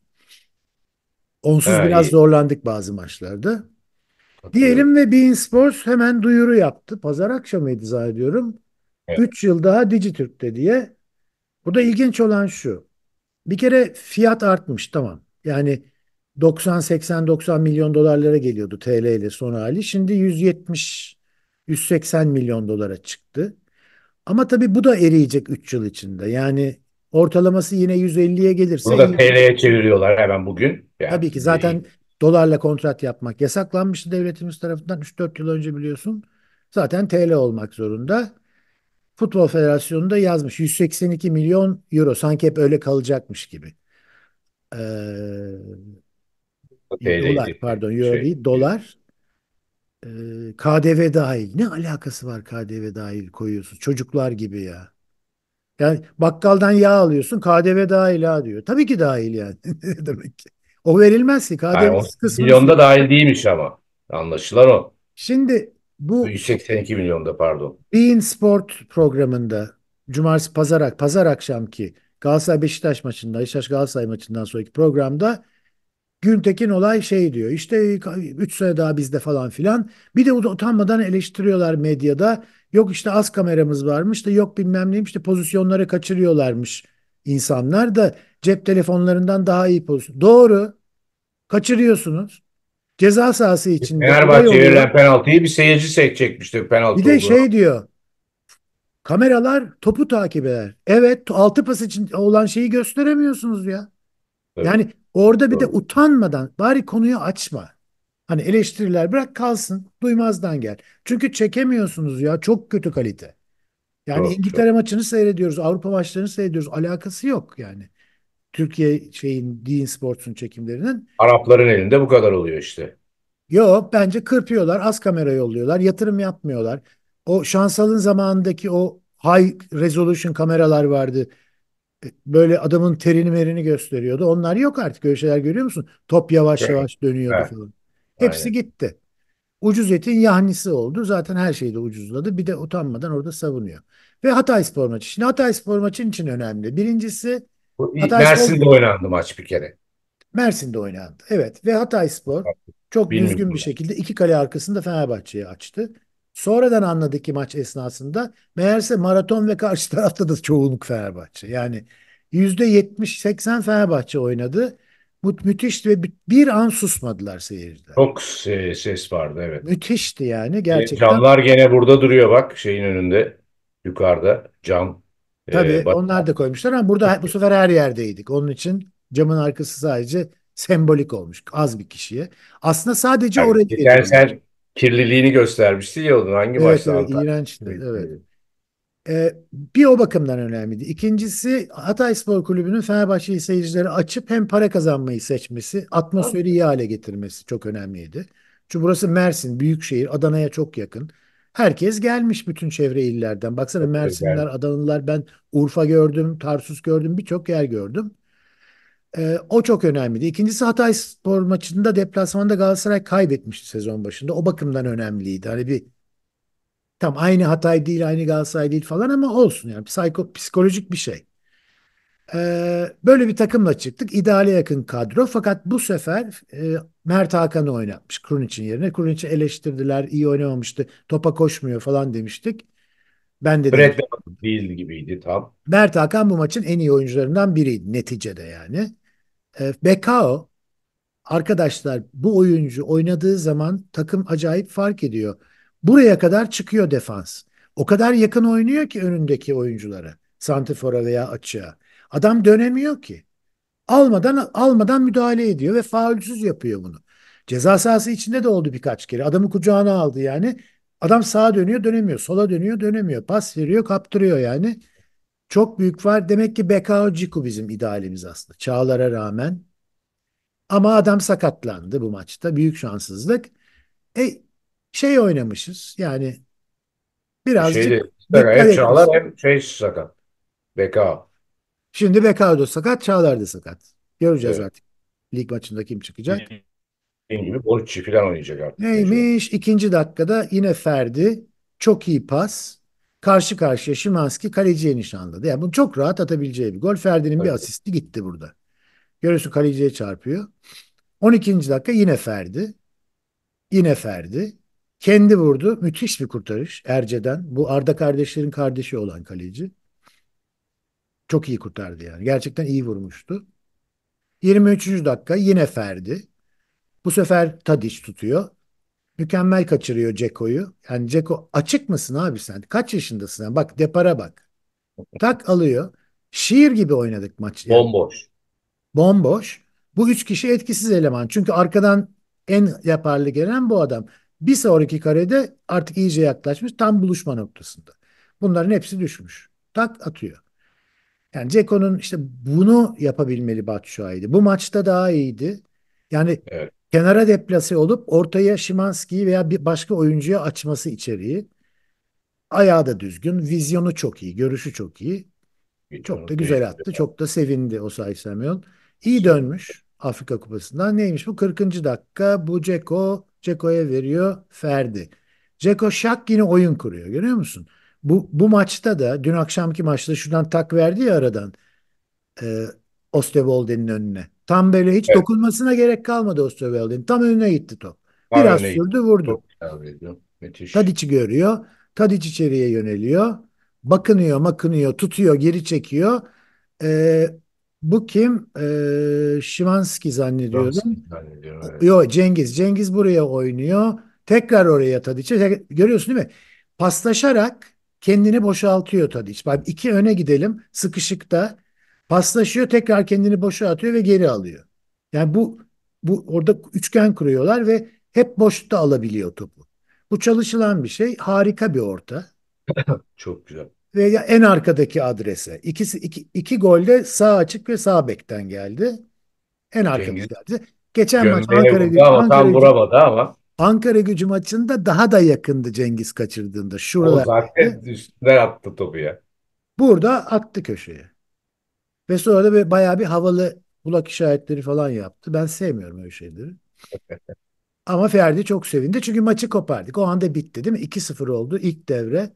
Onsuz Ha, biraz iyi. zorlandık bazı maçlarda. Katılıyorum. Diyelim ve Bein Sports hemen duyuru yaptı. Pazar akşamıydı zannediyorum. Evet. 3 yıl daha Dijitürk'te diye. Burada ilginç olan şu. Bir kere fiyat artmış tamam. Yani 90-80-90 milyon dolarlara geliyordu TL ile son hali. Şimdi 170-180 milyon dolara çıktı. Ama tabii bu da eriyecek 3 yıl içinde. Yani ortalaması yine 150'ye gelirse... Bunu da TL'ye çeviriyorlar hemen bugün. Yani tabii ki zaten dolarla kontrat yapmak yasaklanmıştı devletimiz tarafından 3-4 yıl önce biliyorsun. Zaten TL olmak zorunda. Futbol Federasyonu'nda yazmış 182 milyon euro sanki hep öyle kalacakmış gibi. Ee, dolar pardon euro şey. değil dolar e, KDV dahil. Ne alakası var KDV dahil koyuyorsun çocuklar gibi ya. Yani bakkaldan yağ alıyorsun KDV dahil ha diyor. Tabii ki dahil yani. [laughs] demek ki? O verilmez ki. KDV yani kısmı. Milyonda dahil değilmiş ama. Anlaşılan o. Şimdi bu 182 milyonda pardon. Bein Sport programında cumartesi pazarak pazar akşamki Galatasaray Beşiktaş maçında, Beşiktaş Galatasaray maçından sonraki programda Gültekin Olay şey diyor işte 3 sene daha bizde falan filan. Bir de utanmadan eleştiriyorlar medyada. Yok işte az kameramız varmış da yok bilmem neymiş de pozisyonları kaçırıyorlarmış insanlar da cep telefonlarından daha iyi pozisyon. Doğru kaçırıyorsunuz. Ceza sahası içinde. Fenerbahçe verilen penaltıyı bir seyirci çekmiştir penaltı. Bir de şey diyor kameralar topu takip eder. Evet altı pas için olan şeyi gösteremiyorsunuz ya. Evet. Yani Orada bir de utanmadan bari konuyu açma. Hani eleştiriler bırak kalsın. Duymazdan gel. Çünkü çekemiyorsunuz ya. Çok kötü kalite. Yani Doğru, İngiltere çok. maçını seyrediyoruz. Avrupa maçlarını seyrediyoruz. Alakası yok yani. Türkiye şeyin Dean Sports'un çekimlerinin. Arapların elinde bu kadar oluyor işte. Yok bence kırpıyorlar. Az kamera yolluyorlar. Yatırım yapmıyorlar. O Şansal'ın zamanındaki o high resolution kameralar vardı e, böyle adamın terini merini gösteriyordu. Onlar yok artık öyle şeyler görüyor musun? Top yavaş evet. yavaş dönüyordu evet. falan. Hepsi Aynen. gitti. Ucuz etin yahnisi oldu. Zaten her şey de ucuzladı. Bir de utanmadan orada savunuyor. Ve Hatay Spor maçı. Şimdi Hatay Spor maçı için önemli. Birincisi Bu, Hatay Mersin'de Spor... oynandı maç bir kere. Mersin'de oynandı. Evet ve Hatay Spor çok Bilmiyorum düzgün bir şekilde iki kale arkasında Fenerbahçe'yi açtı. Sonradan anladık ki maç esnasında meğerse maraton ve karşı [laughs] tarafta da çoğunluk Fenerbahçe. Yani %70-80 Fenerbahçe oynadı. Mü müthiş ve bir an susmadılar seyirciler. Çok ses vardı evet. Müthişti yani gerçekten. Camlar gene burada duruyor bak şeyin önünde yukarıda cam. E, Tabii ee, onlar da koymuşlar ama burada bu sefer her yerdeydik. Onun için camın arkası sadece sembolik olmuş az bir kişiye. Aslında sadece yani oraya gidersen kirliliğini göstermişti Yalın hangi evet, başta evet, Antalya? evet. Ee, bir o bakımdan önemliydi. İkincisi Hatay Spor Kulübü'nün Fenerbahçe'yi seyircileri açıp hem para kazanmayı seçmesi, atmosferi iyi hale getirmesi çok önemliydi. Çünkü burası Mersin, Büyükşehir, Adana'ya çok yakın. Herkes gelmiş bütün çevre illerden. Baksana Mersinler, Adanlılar, ben Urfa gördüm, Tarsus gördüm, birçok yer gördüm. E, o çok önemliydi. İkincisi Hatay Spor maçında deplasmanda Galatasaray kaybetmişti sezon başında. O bakımdan önemliydi. Hani bir tam aynı Hatay değil, aynı Galatasaray değil falan ama olsun yani psiko, psikolojik bir şey. E, böyle bir takımla çıktık. İdeale yakın kadro. Fakat bu sefer e, Mert Hakan'ı oynatmış Kruniç'in yerine. Kruniç'i eleştirdiler. iyi oynamamıştı. Topa koşmuyor falan demiştik. Ben de Brad değil gibiydi tam. Mert Hakan bu maçın en iyi oyuncularından biriydi neticede yani. E, Bekao arkadaşlar bu oyuncu oynadığı zaman takım acayip fark ediyor. Buraya kadar çıkıyor defans. O kadar yakın oynuyor ki önündeki oyunculara. Santifora veya açığa. Adam dönemiyor ki. Almadan almadan müdahale ediyor ve faulsüz yapıyor bunu. Ceza sahası içinde de oldu birkaç kere. Adamı kucağına aldı yani. Adam sağa dönüyor dönemiyor. Sola dönüyor dönemiyor. Pas veriyor kaptırıyor yani. Çok büyük var. Demek ki Bekao Ciku bizim idealimiz aslında. Çağlara rağmen. Ama adam sakatlandı bu maçta. Büyük şanssızlık. E şey oynamışız. Yani birazcık Şeydi, hem Çağlar hem şey sakat. Bekao. Şimdi Bekao da sakat, Çağlar da sakat. Göreceğiz evet. artık. Lig maçında kim çıkacak? Dediğim gibi Boricci falan oynayacak artık. Neymiş? İkinci dakikada yine Ferdi. Çok iyi pas karşı karşıya Şimanski kaleciye nişanladı. Yani bunu çok rahat atabileceği bir gol. Ferdi'nin evet. bir asisti gitti burada. Görüyorsun kaleciye çarpıyor. 12. dakika yine Ferdi. Yine Ferdi. Kendi vurdu. Müthiş bir kurtarış Erce'den. Bu Arda kardeşlerin kardeşi olan kaleci. Çok iyi kurtardı yani. Gerçekten iyi vurmuştu. 23. dakika yine Ferdi. Bu sefer Tadiç tutuyor mükemmel kaçırıyor Ceko'yu. Yani Ceko açık mısın abi sen? Kaç yaşındasın? Yani bak depara bak. Tak alıyor. Şiir gibi oynadık maçı. Yani. Bomboş. Bomboş. Bu üç kişi etkisiz eleman. Çünkü arkadan en yaparlı gelen bu adam. Bir sonraki karede artık iyice yaklaşmış. Tam buluşma noktasında. Bunların hepsi düşmüş. Tak atıyor. Yani Ceko'nun işte bunu yapabilmeli Batshuayi'di. Bu maçta daha iyiydi. Yani evet kenara deplase olup ortaya Şimanski'yi veya bir başka oyuncuya açması içeriği. Ayağı da düzgün, vizyonu çok iyi, görüşü çok iyi. Çok da güzel attı, çok da sevindi o Samyon İyi şey dönmüş Afrika Kupası'ndan. Neymiş bu? 40. dakika bu Ceko, Ceko'ya veriyor Ferdi. Ceko şak yine oyun kuruyor görüyor musun? Bu, bu maçta da dün akşamki maçta şuradan tak verdi ya aradan. E, Ostebolden'in önüne. Tam böyle hiç Evet. dokunmasına gerek kalmadı Osterweld'in. Tam önüne gitti top. Var Biraz öyle. sürdü vurdu. Çok Tadic'i görüyor. Tadic içeriye yöneliyor. Bakınıyor, makınıyor, tutuyor, geri çekiyor. Ee, bu kim? Ee, Szymański zannediyorum. Fransız Evet. Yo Cengiz. Cengiz buraya oynuyor. Tekrar oraya Tadiç'e. Görüyorsun değil mi? Paslaşarak kendini boşaltıyor Tadiç. Bak iki öne gidelim. Sıkışıkta Paslaşıyor tekrar kendini boşa atıyor ve geri alıyor. Yani bu bu orada üçgen kuruyorlar ve hep boşlukta alabiliyor topu. Bu çalışılan bir şey. Harika bir orta. [laughs] Çok güzel. Ve ya en arkadaki adrese. İkisi, iki, iki de sağ açık ve sağ bekten geldi. En arkamız geldi. Geçen maç Ankara Gücü, ama Ankara, tam vuramadı ama. Ankara Gücü maçında daha da yakındı Cengiz kaçırdığında. Şuralar. O zaten üstüne attı topu ya. Burada attı köşeye. Ve sonra da böyle bayağı bir havalı kulak işaretleri falan yaptı. Ben sevmiyorum öyle şeyleri. [laughs] Ama Ferdi çok sevindi. Çünkü maçı kopardık. O anda bitti değil mi? 2-0 oldu ilk devre.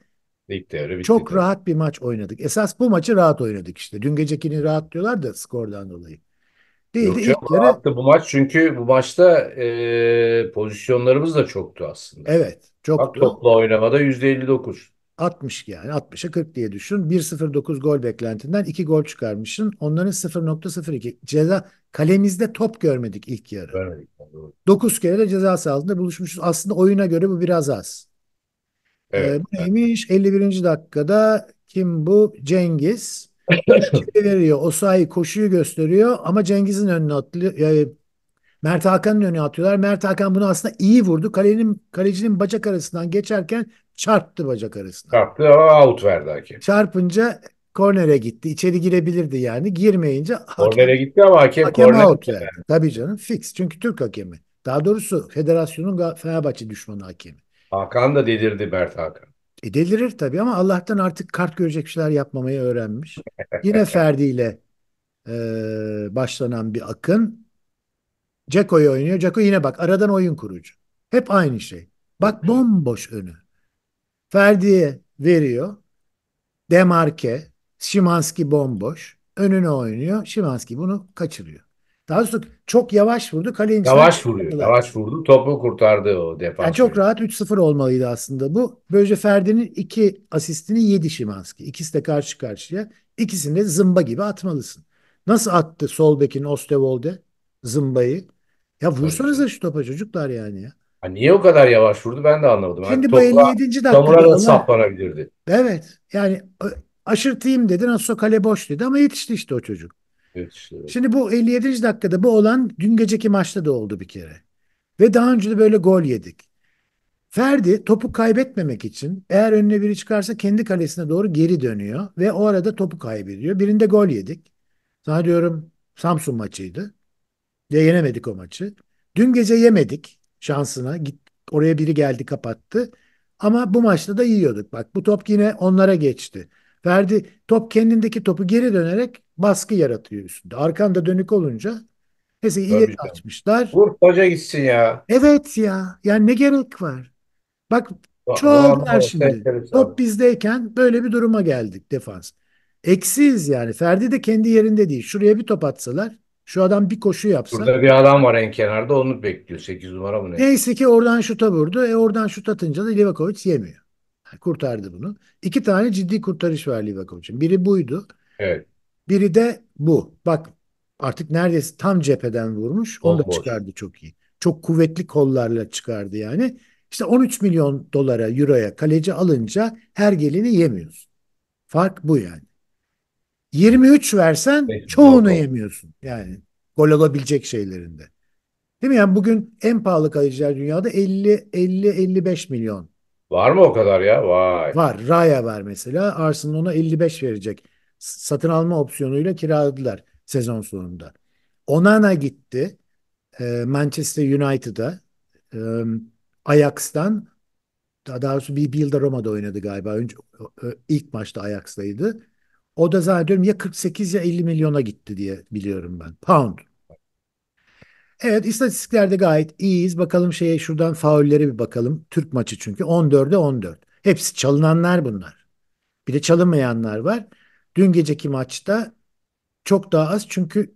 İlk devre bitti. Çok rahat bir maç oynadık. Esas bu maçı rahat oynadık işte. Dün gecekini rahat diyorlar da skordan dolayı. Değildi. Yok canım, ilk devre... rahattı bu maç çünkü bu maçta e, pozisyonlarımız da çoktu aslında. Evet. Çok Bak topla oynamada %59. 60 yani 60'a 40 diye düşün. 1.09 gol beklentinden 2 gol çıkarmışsın. Onların 0.02 ceza kalemizde top görmedik ilk yarı. Görmedik. Evet. 9 kere de ceza sahasında buluşmuşuz. Aslında oyuna göre bu biraz az. Evet. Ee, neymiş? 51. dakikada kim bu? Cengiz. [laughs] veriyor. Osayi koşuyu gösteriyor ama Cengiz'in önüne atlıyor. Yani Mert Hakan'ın önüne atıyorlar. Mert Hakan bunu aslında iyi vurdu. Kalenin, kalecinin bacak arasından geçerken çarptı bacak arasına. Çarptı ama out verdi hakem. Çarpınca kornere gitti. İçeri girebilirdi yani. Girmeyince hakem, kornere gitti ama hakem, hakem korner out verdi. Yani. Tabii canım fix. Çünkü Türk hakemi. Daha doğrusu federasyonun Fenerbahçe düşmanı hakemi. Hakan da delirdi Mert Hakan. E delirir tabii ama Allah'tan artık kart görecek şeyler yapmamayı öğrenmiş. Yine Ferdi ile e, başlanan bir akın Ceko'yu oynuyor. Ceko yine bak aradan oyun kurucu. Hep aynı şey. Bak bomboş önü. Ferdi'ye veriyor. Demarke. Şimanski bomboş. Önüne oynuyor. Şimanski bunu kaçırıyor. Daha doğrusu çok yavaş vurdu. Kalenin yavaş vuruyor. Kaldılar. Yavaş vurdu. Topu kurtardı o defans. Yani çok rahat 3-0 olmalıydı aslında bu. Böylece Ferdi'nin iki asistini yedi Şimanski. İkisi de karşı karşıya. İkisini de zımba gibi atmalısın. Nasıl attı sol bekin Ostevolde zımbayı? Ya da şu topa çocuklar yani ya. Ha, niye o kadar yavaş vurdu ben de anlamadım. Şimdi hani bu 57. dakikada da ona- saplanabilirdi. Evet. Yani ö- aşırtayım dedi. Nasıl kale boş dedi ama yetişti işte o çocuk. Yetişti. Şimdi bu 57. dakikada bu olan dün geceki maçta da oldu bir kere. Ve daha önce de böyle gol yedik. Ferdi topu kaybetmemek için eğer önüne biri çıkarsa kendi kalesine doğru geri dönüyor ve o arada topu kaybediyor. Birinde gol yedik. Sana diyorum Samsun maçıydı diye yenemedik o maçı. Dün gece yemedik şansına. Git, oraya biri geldi kapattı. Ama bu maçta da yiyorduk. Bak bu top yine onlara geçti. Ferdi top kendindeki topu geri dönerek baskı yaratıyor üstünde. Arkanda dönük olunca neyse iyi yeri açmışlar. Vur hoca gitsin ya. Evet ya. Yani ne gerek var? Bak çoğaldılar şimdi. Top bizdeyken böyle bir duruma geldik defans. Eksiyiz yani. Ferdi de kendi yerinde değil. Şuraya bir top atsalar şu adam bir koşu yapsa. Burada bir adam var en kenarda onu bekliyor. 8 numara mı ne? Neyse ki oradan şuta vurdu. E oradan şut atınca da Livakovic yemiyor. kurtardı bunu. İki tane ciddi kurtarış var Livakovic'in. Biri buydu. Evet. Biri de bu. Bak artık neredeyse tam cepheden vurmuş. Onu da çıkardı çok iyi. Çok kuvvetli kollarla çıkardı yani. İşte 13 milyon dolara, euroya kaleci alınca her gelini yemiyorsun. Fark bu yani. 23 versen Peki, çoğunu doğru. yemiyorsun. Yani gol olabilecek şeylerinde. Değil mi? Yani bugün en pahalı kaleciler dünyada 50 50 55 milyon. Var mı o kadar ya? Vay. Var. Raya var mesela. Arsenal ona 55 verecek. Satın alma opsiyonuyla kiraladılar sezon sonunda. Onana gitti. Ee, Manchester United'a ee, Ajax'tan daha doğrusu bir, bir yılda Roma'da oynadı galiba. Önce, ilk maçta Ajax'taydı. O da zannediyorum ya 48 ya 50 milyona gitti diye biliyorum ben. Pound. Evet istatistiklerde gayet iyiyiz. Bakalım şeye şuradan faullere bir bakalım. Türk maçı çünkü 14'e 14. Hepsi çalınanlar bunlar. Bir de çalınmayanlar var. Dün geceki maçta çok daha az çünkü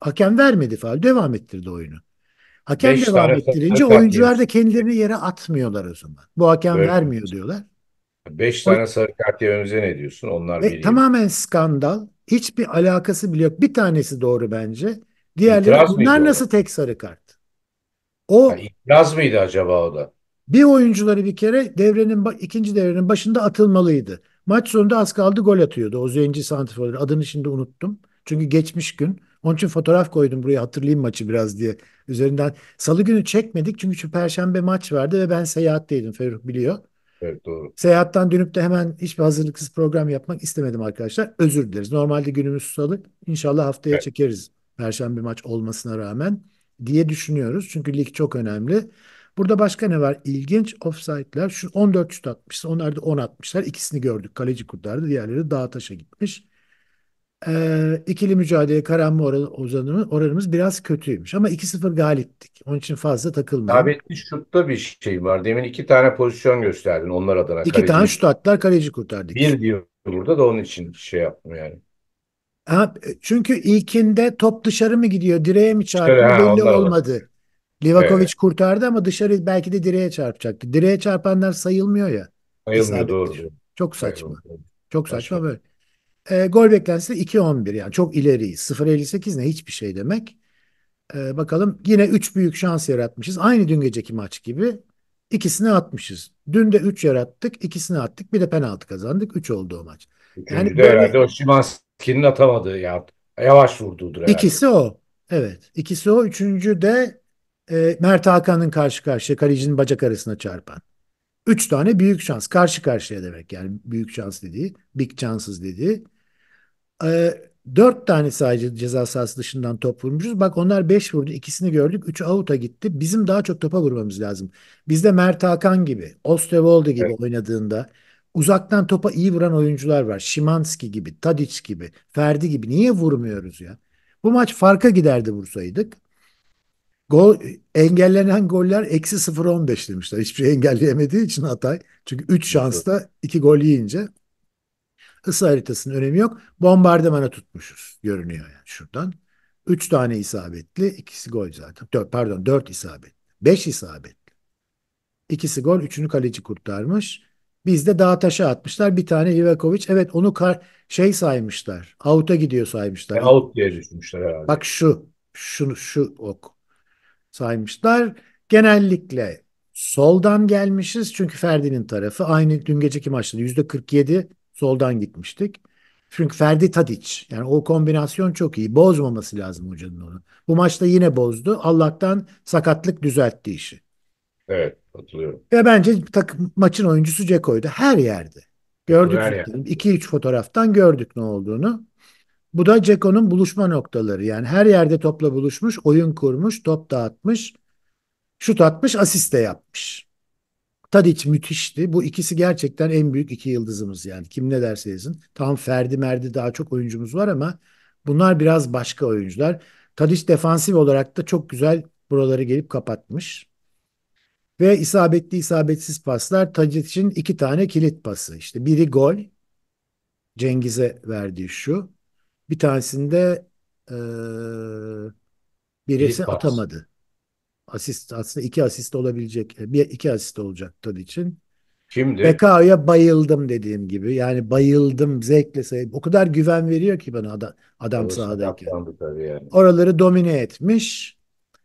hakem vermedi faul. Devam ettirdi oyunu. Hakem Beş devam ettirince oyuncular da kendilerini yere atmıyorlar o zaman. Bu hakem Böyle vermiyor diyorlar. Beş O- tane sarı kart yememize ne diyorsun? Onlar Ve tamamen skandal. Hiçbir alakası bile yok. Bir tanesi doğru bence. Diğerleri İtiraz mıydı bunlar o nasıl tek sarı kart? O itiraz mıydı acaba o da? bir oyuncuları bir kere devrenin ikinci devrenin başında atılmalıydı. Maç sonunda az kaldı gol atıyordu. O zenci santrafor adını şimdi unuttum. Çünkü geçmiş gün. Onun için fotoğraf koydum buraya hatırlayayım maçı biraz diye. Üzerinden salı günü çekmedik çünkü şu perşembe maç vardı ve ben seyahatteydim Feruk biliyor. Evet doğru. Seyahatten dönüp de hemen hiçbir hazırlıksız program yapmak istemedim arkadaşlar. Özür dileriz. Normalde günümüz salı. İnşallah haftaya evet. çekeriz. Perşembe maç olmasına rağmen diye düşünüyoruz. Çünkü lig çok önemli. Burada başka ne var? İlginç offside'ler. Şu 14 şut atmışsa onlar da 10 atmışlar. İkisini gördük. Kaleci kurtardı. Diğerleri dağ taşa gitmiş e, ikili mücadeleye Karan Ozan'ın oranımız biraz kötüymüş. Ama 2-0 galiptik. Onun için fazla takılmayalım. Sabitli şutta bir şey var. Demin iki tane pozisyon gösterdin onlar adına. İki kaleci. tane şut attılar kaleci kurtardık. Bir diyor burada da onun için şey yaptım yani. Ha, çünkü ilkinde top dışarı mı gidiyor, direğe mi çarptı ha, belli olmadı. Olur. Livakovic evet. kurtardı ama dışarı belki de direğe çarpacaktı. Direğe çarpanlar sayılmıyor ya. Sayılmıyor doğru. Çok saçma. Sayılmıyor. Çok saçma Başka. böyle. E, gol beklentisi de 2-11 yani çok ileriyiz. 0-58 ne hiçbir şey demek. E, bakalım yine 3 büyük şans yaratmışız. Aynı dün geceki maç gibi ikisini atmışız. Dün de 3 yarattık, ikisini attık. Bir de penaltı kazandık. 3 oldu o maç. yani böyle... herhalde o Şimanski'nin atamadığı ya. Yavaş vurduğudur herhalde. İkisi o. Evet. ikisi o. Üçüncü de e, Mert Hakan'ın karşı karşıya kalecinin bacak arasına çarpan. Üç tane büyük şans. Karşı karşıya demek yani büyük şans dediği. Big chances dediği. Ee, dört tane sadece ceza sahası dışından top vurmuşuz. Bak onlar beş vurdu. ikisini gördük. Üç out'a gitti. Bizim daha çok topa vurmamız lazım. Bizde Mert Hakan gibi, Osterwolde gibi evet. oynadığında uzaktan topa iyi vuran oyuncular var. Şimanski gibi, Tadic gibi, Ferdi gibi. Niye vurmuyoruz ya? Bu maç farka giderdi vursaydık. Gol, engellenen goller eksi 0-15 demişler. Hiçbir şey engelleyemediği için Hatay. Çünkü 3 şansta 2 gol yiyince ısı haritasının önemi yok. Bombardımana tutmuşuz görünüyor yani şuradan. 3 tane isabetli, ikisi gol zaten. 4 pardon 4 isabetli. 5 isabetli. İkisi gol, üçünü kaleci kurtarmış. Bizde dağ taşa atmışlar. Bir tane Livakovic. Evet onu kar şey saymışlar. Out'a gidiyor saymışlar. E, out diye düşmüşler herhalde. Bak şu. Şunu, şu ok saymışlar. Genellikle soldan gelmişiz çünkü Ferdi'nin tarafı aynı dün geceki maçta yüzde %47 soldan gitmiştik. Çünkü Ferdi Tadiç yani o kombinasyon çok iyi. Bozmaması lazım hocanın onu. Bu maçta yine bozdu. Allah'tan sakatlık düzeltti işi. Evet hatırlıyorum. Ve bence takım maçın oyuncusu Ceko'ydu. Her yerde. Gördük. 2-3 fotoğraftan gördük ne olduğunu. Bu da Ceko'nun buluşma noktaları. Yani her yerde topla buluşmuş, oyun kurmuş, top dağıtmış, şut atmış, asiste yapmış. Tadic müthişti. Bu ikisi gerçekten en büyük iki yıldızımız yani. Kim ne derse desin. Tam Ferdi Merdi daha çok oyuncumuz var ama bunlar biraz başka oyuncular. Tadic defansif olarak da çok güzel buraları gelip kapatmış. Ve isabetli isabetsiz paslar Tadic'in iki tane kilit pası. İşte biri gol. Cengiz'e verdiği şu. Bir tanesinde e, birisi atamadı. Asist aslında iki asist olabilecek. E, bir iki asist olacak Todd için. Kimdi? Bekao'ya bayıldım dediğim gibi. Yani bayıldım zevkle sayıp. O kadar güven veriyor ki bana adam, adam Orası Yani. Oraları domine etmiş.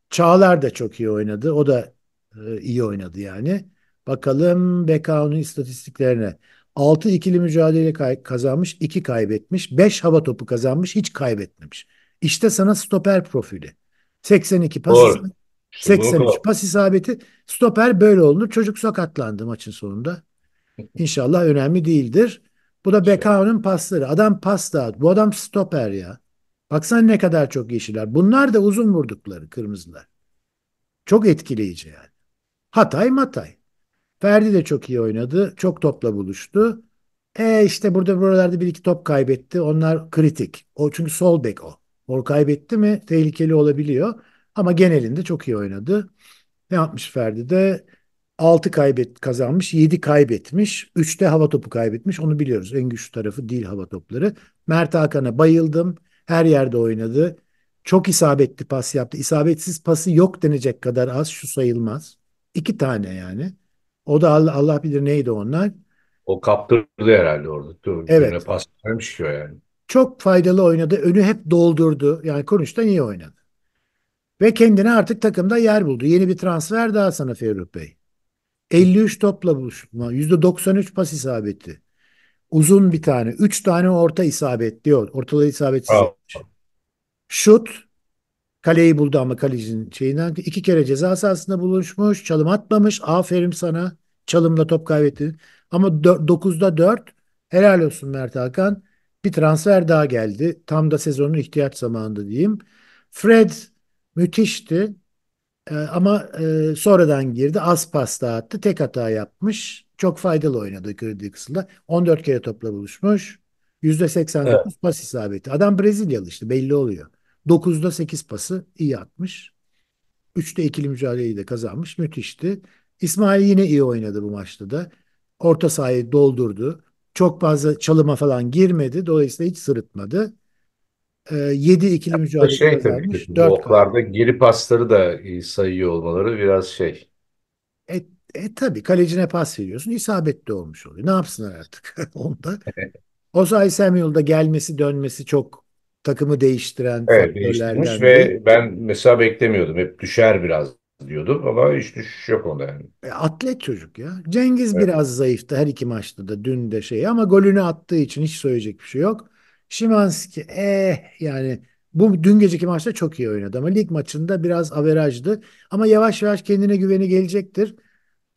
Çağlar da çok iyi oynadı. O da e, iyi oynadı yani. Bakalım Bekao'nun istatistiklerine. 6 ikili mücadele kay- kazanmış, 2 kaybetmiş, 5 hava topu kazanmış, hiç kaybetmemiş. İşte sana stoper profili. 82 pas Doğru. isabeti, 83 pas isabeti. Stoper böyle oldu. Çocuk sakatlandı maçın sonunda. [laughs] İnşallah önemli değildir. Bu da Bekao'nun pasları. Adam pas dağıt. Bu adam stoper ya. Baksana ne kadar çok yeşiller. Bunlar da uzun vurdukları kırmızılar. Çok etkileyici yani. Hatay matay. Ferdi de çok iyi oynadı. Çok topla buluştu. E işte burada buralarda bir iki top kaybetti. Onlar kritik. O çünkü sol bek o. O kaybetti mi tehlikeli olabiliyor. Ama genelinde çok iyi oynadı. Ne yapmış Ferdi de? 6 kaybet kazanmış, 7 kaybetmiş, 3'te hava topu kaybetmiş. Onu biliyoruz. En güçlü tarafı değil hava topları. Mert Hakan'a bayıldım. Her yerde oynadı. Çok isabetli pas yaptı. İsabetsiz pası yok denecek kadar az. Şu sayılmaz. İki tane yani. O da Allah, Allah bilir neydi onlar. O kaptırdı herhalde orada. Dur, evet. Pas vermiş ki yani. Çok faydalı oynadı. Önü hep doldurdu. Yani Kurunç da iyi oynadı. Ve kendine artık takımda yer buldu. Yeni bir transfer daha sana Ferruh Bey. 53 topla buluşma. %93 pas isabeti. Uzun bir tane. 3 tane orta isabet diyor. Ortaları isabetsiz. Şut Kaleyi buldu ama kalecinin şeyinden. iki kere ceza sahasında buluşmuş. Çalım atmamış. Aferin sana. Çalımla top kaybettin. Ama 9'da 4. Helal olsun Mert Hakan. Bir transfer daha geldi. Tam da sezonun ihtiyaç zamanında diyeyim. Fred müthişti. E, ama e, sonradan girdi. Az pas dağıttı. Tek hata yapmış. Çok faydalı oynadı kredi kısımda. 14 kere topla buluşmuş. %89 evet. pas isabeti. Adam Brezilyalı işte belli oluyor. 9'da 8 pası iyi atmış. 3'te ikili mücadeleyi de kazanmış. Müthişti. İsmail yine iyi oynadı bu maçta da. Orta sahayı doldurdu. Çok fazla çalıma falan girmedi. Dolayısıyla hiç sırıtmadı. E, ee, 7 ikili mücadele şey kazanmış. Tabii, bloklarda kaldı. geri pasları da sayıyor olmaları biraz şey. E, e tabii kalecine pas veriyorsun. İsabetli olmuş oluyor. Ne yapsınlar artık [laughs] onda? O sayı Samuel'da gelmesi dönmesi çok takımı değiştiren evet, değiştirmiş ve ben mesela beklemiyordum. Hep düşer biraz diyordum ama hiç düşüş yok onda yani. E, atlet çocuk ya. Cengiz evet. biraz zayıftı her iki maçta da dün de şey ama golünü attığı için hiç söyleyecek bir şey yok. Şimanski eh yani bu dün geceki maçta çok iyi oynadı ama lig maçında biraz averajdı. Ama yavaş yavaş kendine güveni gelecektir.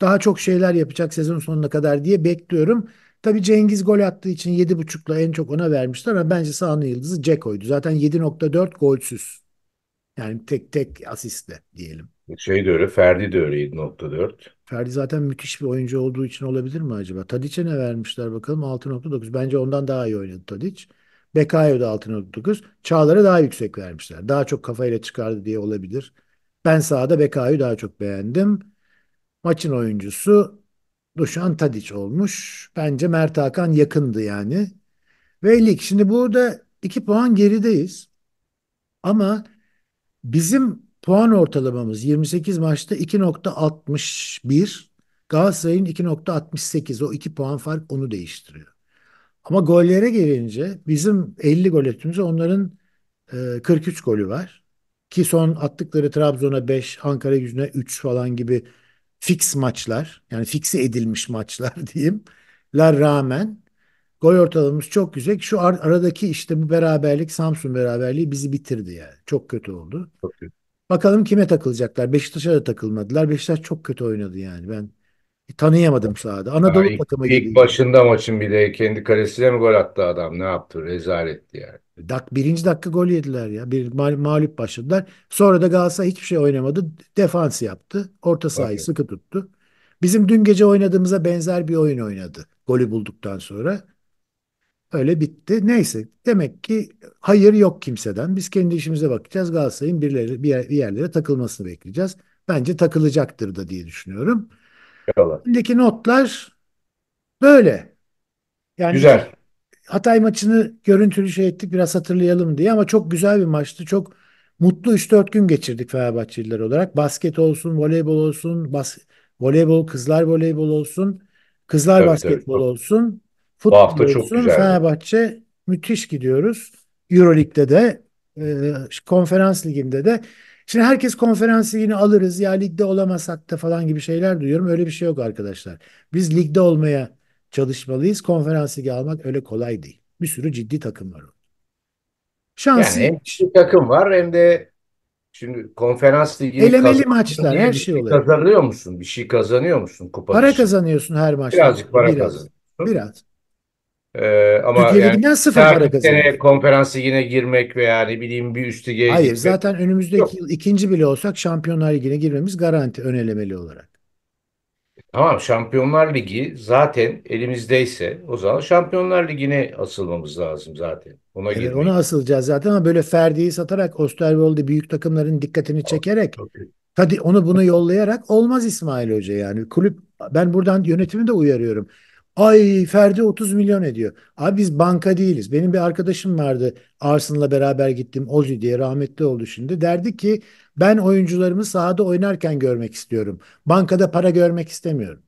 Daha çok şeyler yapacak sezon sonuna kadar diye bekliyorum. Tabii Cengiz gol attığı için 7.5'la en çok ona vermişler ama bence sahanın yıldızı Ceko'ydu. Zaten 7.4 golsüz. Yani tek tek asistle diyelim. Şey de öyle, Ferdi de öyle 7.4. Ferdi zaten müthiş bir oyuncu olduğu için olabilir mi acaba? Tadiç'e ne vermişler bakalım? 6.9. Bence ondan daha iyi oynadı Tadiç. Bekayo da 6.9. Çağlar'a daha yüksek vermişler. Daha çok kafayla çıkardı diye olabilir. Ben sahada Bekayo'yu daha çok beğendim. Maçın oyuncusu Dušan Tadic olmuş. Bence Mert Hakan yakındı yani. Ve lig. Şimdi burada iki puan gerideyiz. Ama bizim puan ortalamamız 28 maçta 2.61. Galatasaray'ın 2.68 o iki puan fark onu değiştiriyor. Ama gollere gelince bizim 50 gol ettiğimiz onların 43 e, golü var. Ki son attıkları Trabzon'a 5, Ankara gücüne 3 falan gibi fix maçlar yani fixi edilmiş maçlar [laughs] diyeyim la rağmen gol ortalamamız çok yüksek. Şu ar- aradaki işte bu beraberlik Samsun beraberliği bizi bitirdi yani. Çok kötü oldu. Çok kötü. Bakalım kime takılacaklar. Beşiktaş'a da takılmadılar. Beşiktaş çok kötü oynadı yani. Ben tanıyamadım sahada. Anadolu ya, ilk, takımı ilk gibi. başında maçın bir de kendi kalesine mi gol attı adam? Ne yaptı? Rezaletti yani. Dak birinci dakika gol yediler ya. Bir mal, mağlup başladılar. Sonra da Galatasaray hiçbir şey oynamadı. Defans yaptı. Orta sahayı okay. sıkı tuttu. Bizim dün gece oynadığımıza benzer bir oyun oynadı. Golü bulduktan sonra. Öyle bitti. Neyse. Demek ki hayır yok kimseden. Biz kendi işimize bakacağız. Galatasaray'ın birileri, bir, yer, bir yerlere takılmasını bekleyeceğiz. Bence takılacaktır da diye düşünüyorum. Bendeki notlar böyle. Yani Güzel. Hatay maçını görüntülü şey ettik biraz hatırlayalım diye ama çok güzel bir maçtı. Çok mutlu 3-4 gün geçirdik Fenerbahçeliler olarak. Basket olsun, voleybol olsun, bas voleybol, kızlar voleybol olsun, kızlar tabii, basketbol tabii. olsun, futbol hafta olsun. Çok güzeldi. Fenerbahçe müthiş gidiyoruz. Euroleague'de de, e, konferans liginde de. Şimdi herkes konferans ligini alırız ya ligde olamasak da falan gibi şeyler duyuyorum. Öyle bir şey yok arkadaşlar. Biz ligde olmaya çalışmalıyız. Konferans ligi almak öyle kolay değil. Bir sürü ciddi takım var. Şanslı. Yani hem ciddi takım var hem de şimdi konferans ligi. elemeli maçlar her şey, şey oluyor. Kazanıyor musun? Bir şey kazanıyor musun kupa? Para için? kazanıyorsun her maçta. Birazcık para Biraz. kazanıyorsun. Biraz. Ee, ama Türkiye yani, Ligi'nden sıfır para kazanıyor. konferans ligine girmek veya ne bileyim bir üst Hayır gitmek. zaten önümüzdeki Yok. yıl ikinci bile olsak Şampiyonlar Ligi'ne girmemiz garanti önelemeli olarak. Tamam Şampiyonlar Ligi zaten elimizdeyse o zaman Şampiyonlar Ligi'ne asılmamız lazım zaten. Ona evet, girmeyin. asılacağız zaten ama böyle Ferdi'yi satarak Osterwold'u büyük takımların dikkatini çekerek hadi onu bunu yollayarak olmaz İsmail Hoca yani. Kulüp ben buradan yönetimi de uyarıyorum. Ay Ferdi 30 milyon ediyor. Abi biz banka değiliz. Benim bir arkadaşım vardı Arsenal'la beraber gittim Ozi diye rahmetli oldu şimdi. Derdi ki ben oyuncularımı sahada oynarken görmek istiyorum. Bankada para görmek istemiyorum.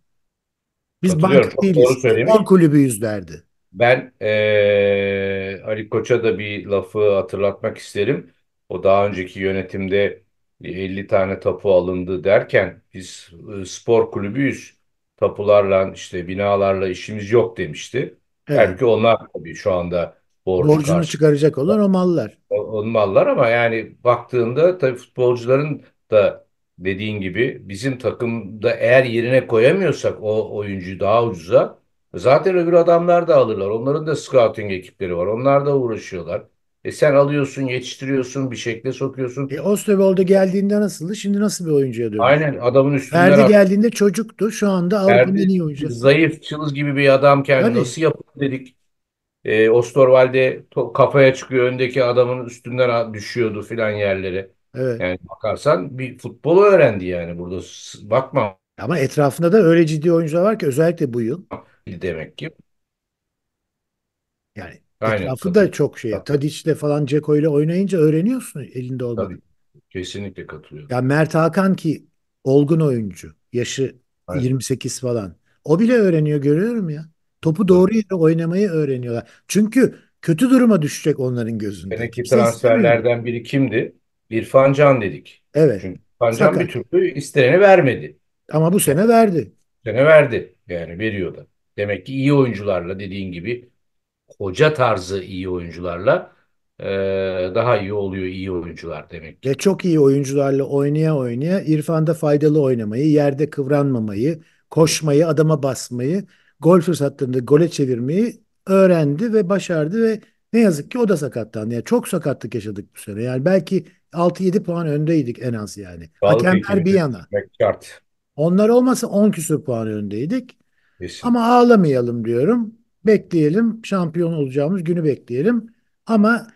Biz banka değiliz. Spor kulübüyüz derdi. Ben ee, Ali Koç'a da bir lafı hatırlatmak isterim. O daha önceki yönetimde 50 tane tapu alındı derken biz ıı, spor kulübüyüz tapularla işte binalarla işimiz yok demişti. Evet. onlar tabii şu anda borcu borcunu karşı. çıkaracak olan o mallar. O, o mallar ama yani baktığında tabii futbolcuların da dediğin gibi bizim takımda eğer yerine koyamıyorsak o oyuncuyu daha ucuza zaten öbür adamlar da alırlar. Onların da scouting ekipleri var. Onlar da uğraşıyorlar. E sen alıyorsun, yetiştiriyorsun, bir şekle sokuyorsun. E, Osterwold'a geldiğinde nasıldı? Şimdi nasıl bir oyuncuya dönüyor? Aynen adamın üstünde. Ferdi attı. geldiğinde çocuktu. Şu anda Avrupa'nın en iyi oyuncusu. Zayıf, çılız gibi bir adamken Tabii. nasıl yapıldı dedik. E, Osterwald'e kafaya çıkıyor. Öndeki adamın üstünden düşüyordu filan yerleri. Evet. Yani bakarsan bir futbolu öğrendi yani burada. Bakma. Ama etrafında da öyle ciddi oyuncular var ki özellikle bu yıl. Demek ki. Yani Aynen. Etrafı da çok şey. Tadiç'le falan Ceko ile oynayınca öğreniyorsun elinde olmayı. Tabii. Kesinlikle katılıyorum. Ya Mert Hakan ki olgun oyuncu. Yaşı Aynen. 28 falan. O bile öğreniyor görüyorum ya. Topu doğru yere oynamayı öğreniyorlar. Çünkü kötü duruma düşecek onların gözünde. Seneki şey transferlerden biri kimdi? İrfan Can dedik. Evet. Çünkü İrfan Can bir türlü isteneni vermedi. Ama bu sene verdi. sene verdi. Yani veriyor da. Demek ki iyi oyuncularla dediğin gibi hoca tarzı iyi oyuncularla e, daha iyi oluyor iyi oyuncular demek. Ve çok iyi oyuncularla oynaya oynaya İrfan'da faydalı oynamayı, yerde kıvranmamayı, koşmayı, adama basmayı, gol fırsatlarında gole çevirmeyi öğrendi ve başardı ve ne yazık ki o da sakatlandı. Yani çok sakatlık yaşadık bu sene. Yani belki 6-7 puan öndeydik en az yani. Sağlık Hakemler bir yana. Şart. Onlar olmasa 10 küsur puan öndeydik. Kesin. Ama ağlamayalım diyorum. Bekleyelim. Şampiyon olacağımız günü bekleyelim. Ama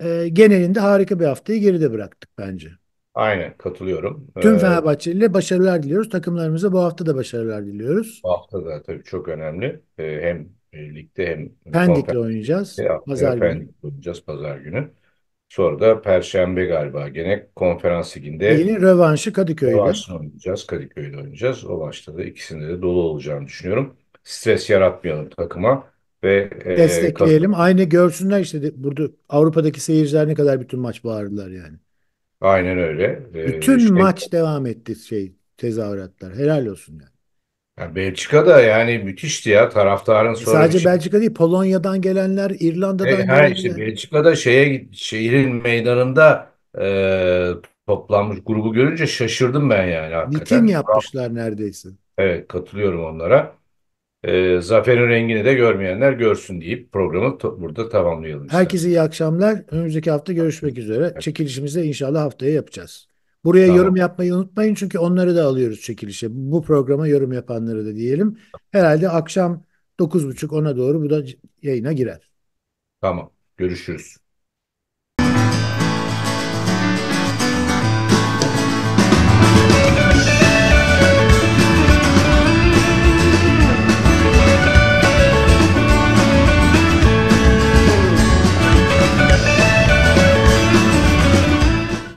e, genelinde harika bir haftayı geride bıraktık bence. Aynen katılıyorum. Tüm ee, Fenerbahçeli'yle başarılar diliyoruz. Takımlarımıza bu hafta da başarılar diliyoruz. Bu hafta da tabii çok önemli. Ee, hem e, ligde hem Pendik'le oynayacağız. E, pazar ya, günü. oynayacağız pazar günü. Sonra da Perşembe galiba gene konferans liginde Yeni rövanşı Kadıköy'de. Rövanşını oynayacağız. Kadıköy'de oynayacağız. O maçta da ikisinde de dolu olacağını düşünüyorum stres yaratmayalım takıma ve e, destekleyelim. Aynı görsünler işte burada Avrupa'daki seyirciler ne kadar bütün maç bağırdılar yani. Aynen öyle. Ee, Bütün işte, maç devam etti şey tezahüratlar. Helal olsun yani. Ya Belçika'da yani müthişti ya taraftarın e, sonra. Sadece şey... Belçika değil Polonya'dan gelenler, e, İrlanda'dan e, gelenler. Belçika'da şeye şehrin meydanında e, toplanmış grubu görünce şaşırdım ben yani. Hakikaten. Miting yapmışlar neredeyse. Evet katılıyorum onlara e, zaferin rengini de görmeyenler görsün deyip programı burada tamamlayalım. Istedim. Herkese iyi akşamlar. Önümüzdeki hafta görüşmek üzere. Evet. Çekilişimizi inşallah haftaya yapacağız. Buraya tamam. yorum yapmayı unutmayın çünkü onları da alıyoruz çekilişe. Bu programa yorum yapanları da diyelim. Herhalde akşam 930 ona doğru bu da yayına girer. Tamam. Görüşürüz.